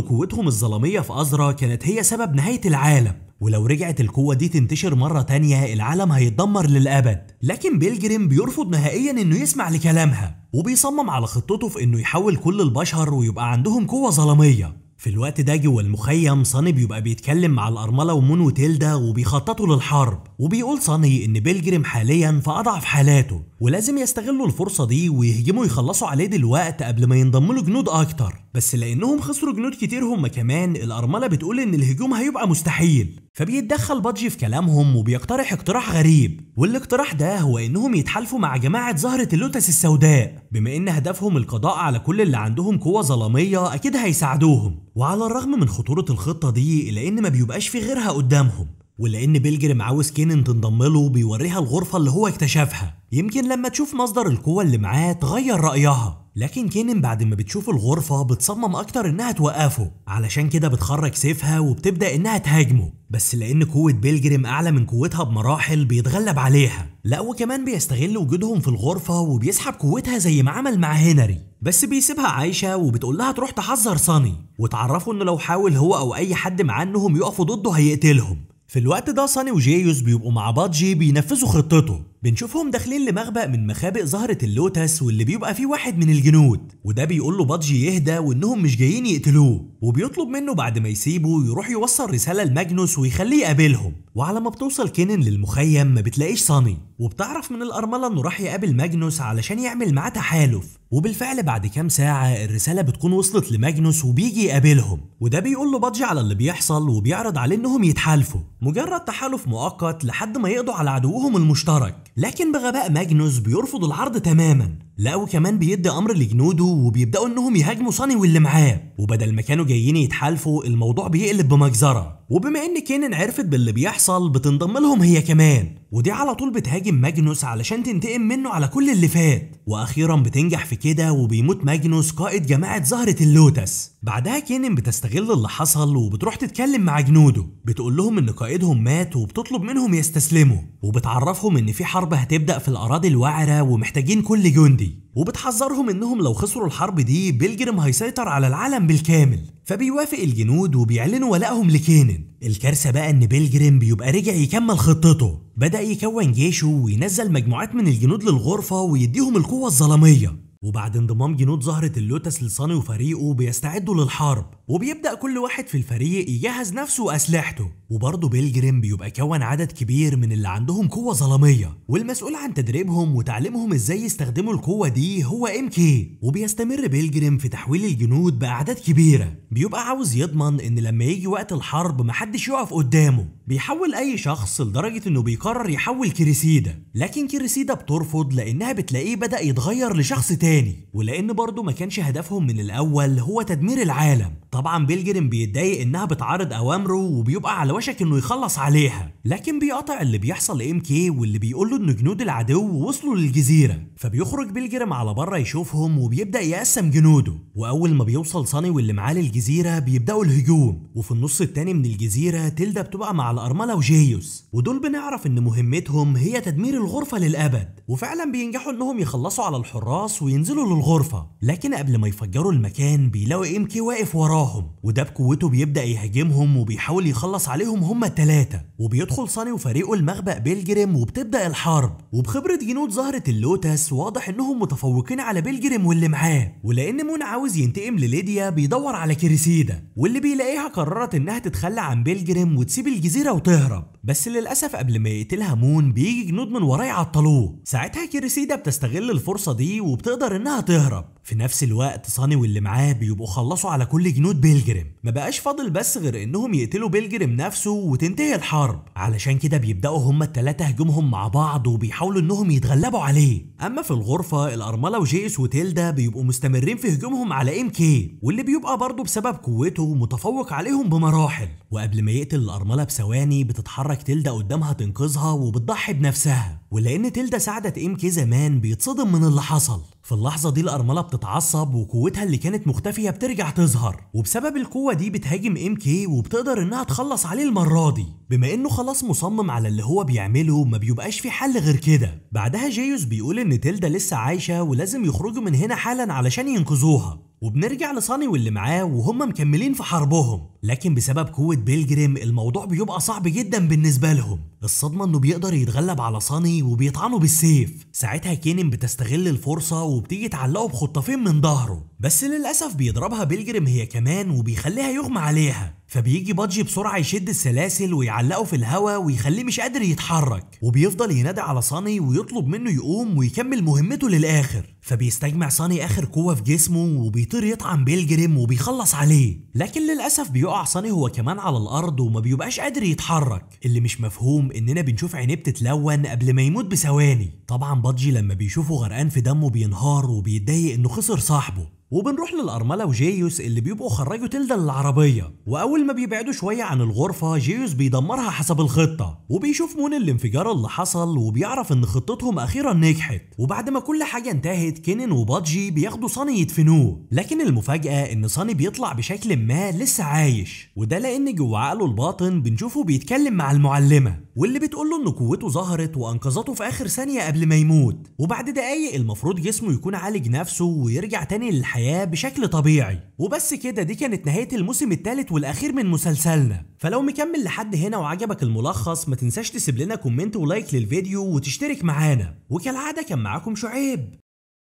A: قوتهم الظلامية في أزرا كانت هي سبب نهاية العالم ولو رجعت القوة دي تنتشر مرة تانية العالم هيتدمر للأبد لكن بيلجريم بيرفض نهائيا انه يسمع لكلامها وبيصمم على خطته في انه يحول كل البشر ويبقى عندهم قوة ظلامية في الوقت ده جوه المخيم صاني بيبقى بيتكلم مع الأرملة ومون وتيلدا وبيخططوا للحرب وبيقول صاني إن بيلجريم حاليا في أضعف حالاته ولازم يستغلوا الفرصة دي ويهجموا يخلصوا عليه دلوقت قبل ما ينضم له جنود أكتر بس لانهم خسروا جنود كتير هم كمان الارمله بتقول ان الهجوم هيبقى مستحيل فبيتدخل بادجي في كلامهم وبيقترح اقتراح غريب والاقتراح ده هو انهم يتحالفوا مع جماعه زهره اللوتس السوداء بما ان هدفهم القضاء على كل اللي عندهم قوه ظلاميه اكيد هيساعدوهم وعلى الرغم من خطوره الخطه دي الا ان ما بيبقاش في غيرها قدامهم ولان بيلجرم عاوز كينن تنضم له بيوريها الغرفه اللي هو اكتشفها يمكن لما تشوف مصدر القوه اللي معاه تغير رايها لكن كينن بعد ما بتشوف الغرفة بتصمم أكتر إنها توقفه علشان كده بتخرج سيفها وبتبدأ إنها تهاجمه بس لأن قوة بيلجريم أعلى من قوتها بمراحل بيتغلب عليها لا وكمان بيستغل وجودهم في الغرفة وبيسحب قوتها زي ما عمل مع هنري بس بيسيبها عايشة وبتقول لها تروح تحذر صاني وتعرفه إنه لو حاول هو أو أي حد مع إنهم يقفوا ضده هيقتلهم في الوقت ده صاني وجيوس بيبقوا مع بادجي بينفذوا خطته بنشوفهم داخلين لمخبأ من مخابئ زهرة اللوتس واللي بيبقى فيه واحد من الجنود وده بيقول له بادجي يهدى وانهم مش جايين يقتلوه وبيطلب منه بعد ما يسيبه يروح يوصل رسالة لماجنوس ويخليه يقابلهم وعلى ما بتوصل كينن للمخيم ما بتلاقيش صاني وبتعرف من الأرملة انه راح يقابل ماجنوس علشان يعمل معاه تحالف وبالفعل بعد كام ساعة الرسالة بتكون وصلت لماجنوس وبيجي يقابلهم وده بيقول له بادجي على اللي بيحصل وبيعرض عليه انهم يتحالفوا مجرد تحالف مؤقت لحد ما يقضوا على عدوهم المشترك لكن بغباء ماجنوس بيرفض العرض تماما لا وكمان بيدي امر لجنوده وبيبداوا انهم يهاجموا صاني واللي معاه وبدل ما كانوا جايين يتحالفوا الموضوع بيقلب بمجزره وبما ان كينن عرفت باللي بيحصل بتنضم لهم هي كمان ودي على طول بتهاجم ماجنوس علشان تنتقم منه على كل اللي فات واخيرا بتنجح في كده وبيموت ماجنوس قائد جماعه زهره اللوتس بعدها كينن بتستغل اللي حصل وبتروح تتكلم مع جنوده بتقول لهم ان قائدهم مات وبتطلب منهم يستسلموا وبتعرفهم ان في حرب هتبدا في الاراضي الوعره ومحتاجين كل جندي دي وبتحذرهم انهم لو خسروا الحرب دي بيلجرم هيسيطر على العالم بالكامل فبيوافق الجنود وبيعلنوا ولائهم لكينن الكارثه بقى ان بيلجرم بيبقى رجع يكمل خطته بدا يكون جيشه وينزل مجموعات من الجنود للغرفه ويديهم القوه الظلاميه وبعد انضمام جنود زهره اللوتس لصاني وفريقه بيستعدوا للحرب وبيبدأ كل واحد في الفريق يجهز نفسه وأسلحته وبرضه بيلجريم بيبقى كون عدد كبير من اللي عندهم قوة ظلامية والمسؤول عن تدريبهم وتعليمهم ازاي يستخدموا القوة دي هو ام كي وبيستمر بيلجريم في تحويل الجنود بأعداد كبيرة بيبقى عاوز يضمن ان لما يجي وقت الحرب محدش يقف قدامه بيحول اي شخص لدرجة انه بيقرر يحول كريسيدا لكن كريسيدا بترفض لانها بتلاقيه بدأ يتغير لشخص تاني ولان برضه ما كانش هدفهم من الاول هو تدمير العالم طبعا بيلجرين بيتضايق انها بتعارض اوامره وبيبقى على وشك انه يخلص عليها لكن بيقطع اللي بيحصل ام كي واللي بيقول له ان جنود العدو وصلوا للجزيره فبيخرج بيلجرم على بره يشوفهم وبيبدا يقسم جنوده واول ما بيوصل صاني واللي معاه للجزيره بيبداوا الهجوم وفي النص الثاني من الجزيره تلدا بتبقى مع الارمله وجيوس ودول بنعرف ان مهمتهم هي تدمير الغرفه للابد وفعلا بينجحوا انهم يخلصوا على الحراس وينزلوا للغرفه لكن قبل ما يفجروا المكان بيلاقوا ام كي واقف وراه وراهم وده بقوته بيبدا يهاجمهم وبيحاول يخلص عليهم هما الثلاثه وبيدخل صاني وفريقه المخبأ بيلجريم وبتبدا الحرب وبخبرة جنود زهرة اللوتس واضح انهم متفوقين على بيلجريم واللي معاه ولان مون عاوز ينتقم لليديا بيدور على كريسيدا واللي بيلاقيها قررت انها تتخلى عن بيلجريم وتسيب الجزيرة وتهرب بس للاسف قبل ما يقتلها مون بيجي جنود من وراه يعطلوه ساعتها كريسيدا بتستغل الفرصة دي وبتقدر انها تهرب في نفس الوقت صاني واللي معاه بيبقوا خلصوا على كل جنود بيلجريم ما بقاش فاضل بس غير انهم يقتلوا بيلجريم نفسه وتنتهي الحرب علشان كده بيبداوا هما التلاتة هجومهم مع بعض وبيحاولوا انهم يتغلبوا عليه اما في الغرفة الارملة وجيس وتيلدا بيبقوا مستمرين في هجومهم على ام كي واللي بيبقى برضه بسبب قوته متفوق عليهم بمراحل وقبل ما يقتل الارملة بثواني بتتحرك تيلدا قدامها تنقذها وبتضحي بنفسها ولان تيلدا ساعدت ام كي زمان بيتصدم من اللي حصل في اللحظة دي الأرملة بتتعصب وقوتها اللي كانت مختفية بترجع تظهر وبسبب القوة دي بتهاجم ام كي وبتقدر انها تخلص عليه المرة دي بما انه خلاص مصمم على اللي هو بيعمله ما بيبقاش في حل غير كده بعدها جايوس بيقول ان تلدا لسه عايشة ولازم يخرجوا من هنا حالا علشان ينقذوها وبنرجع لصاني واللي معاه وهم مكملين في حربهم لكن بسبب قوة بيلجريم الموضوع بيبقى صعب جدا بالنسبة لهم الصدمة انه بيقدر يتغلب على صاني وبيطعنه بالسيف ساعتها كينن بتستغل الفرصة وبتيجي تعلقه بخطافين من ظهره بس للأسف بيضربها بيلجريم هي كمان وبيخليها يغمى عليها فبيجي بادجي بسرعه يشد السلاسل ويعلقه في الهوا ويخليه مش قادر يتحرك وبيفضل ينادي على صاني ويطلب منه يقوم ويكمل مهمته للاخر فبيستجمع صاني اخر قوه في جسمه وبيطير يطعن بيلجريم وبيخلص عليه لكن للاسف بيقع صاني هو كمان على الارض وما بيبقاش قادر يتحرك اللي مش مفهوم اننا بنشوف عينيه بتتلون قبل ما يموت بثواني طبعا بادجي لما بيشوفه غرقان في دمه بينهار وبيتضايق انه خسر صاحبه وبنروح للأرملة وجيوس اللي بيبقوا خرجوا تلدا للعربية وأول ما بيبعدوا شوية عن الغرفة جيوس بيدمرها حسب الخطة وبيشوف مون الانفجار اللي حصل وبيعرف إن خطتهم أخيرا نجحت وبعد ما كل حاجة انتهت كينن وبادجي بياخدوا صاني يدفنوه لكن المفاجأة إن صاني بيطلع بشكل ما لسه عايش وده لأن جوه عقله الباطن بنشوفه بيتكلم مع المعلمة واللي بتقول له إن قوته ظهرت وأنقذته في آخر ثانية قبل ما يموت وبعد دقايق المفروض جسمه يكون عالج نفسه ويرجع تاني للحياة الحياة بشكل طبيعي وبس كده دي كانت نهاية الموسم الثالث والأخير من مسلسلنا فلو مكمل لحد هنا وعجبك الملخص ما تنساش تسيب لنا كومنت ولايك للفيديو وتشترك معانا وكالعادة كان معاكم شعيب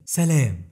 A: سلام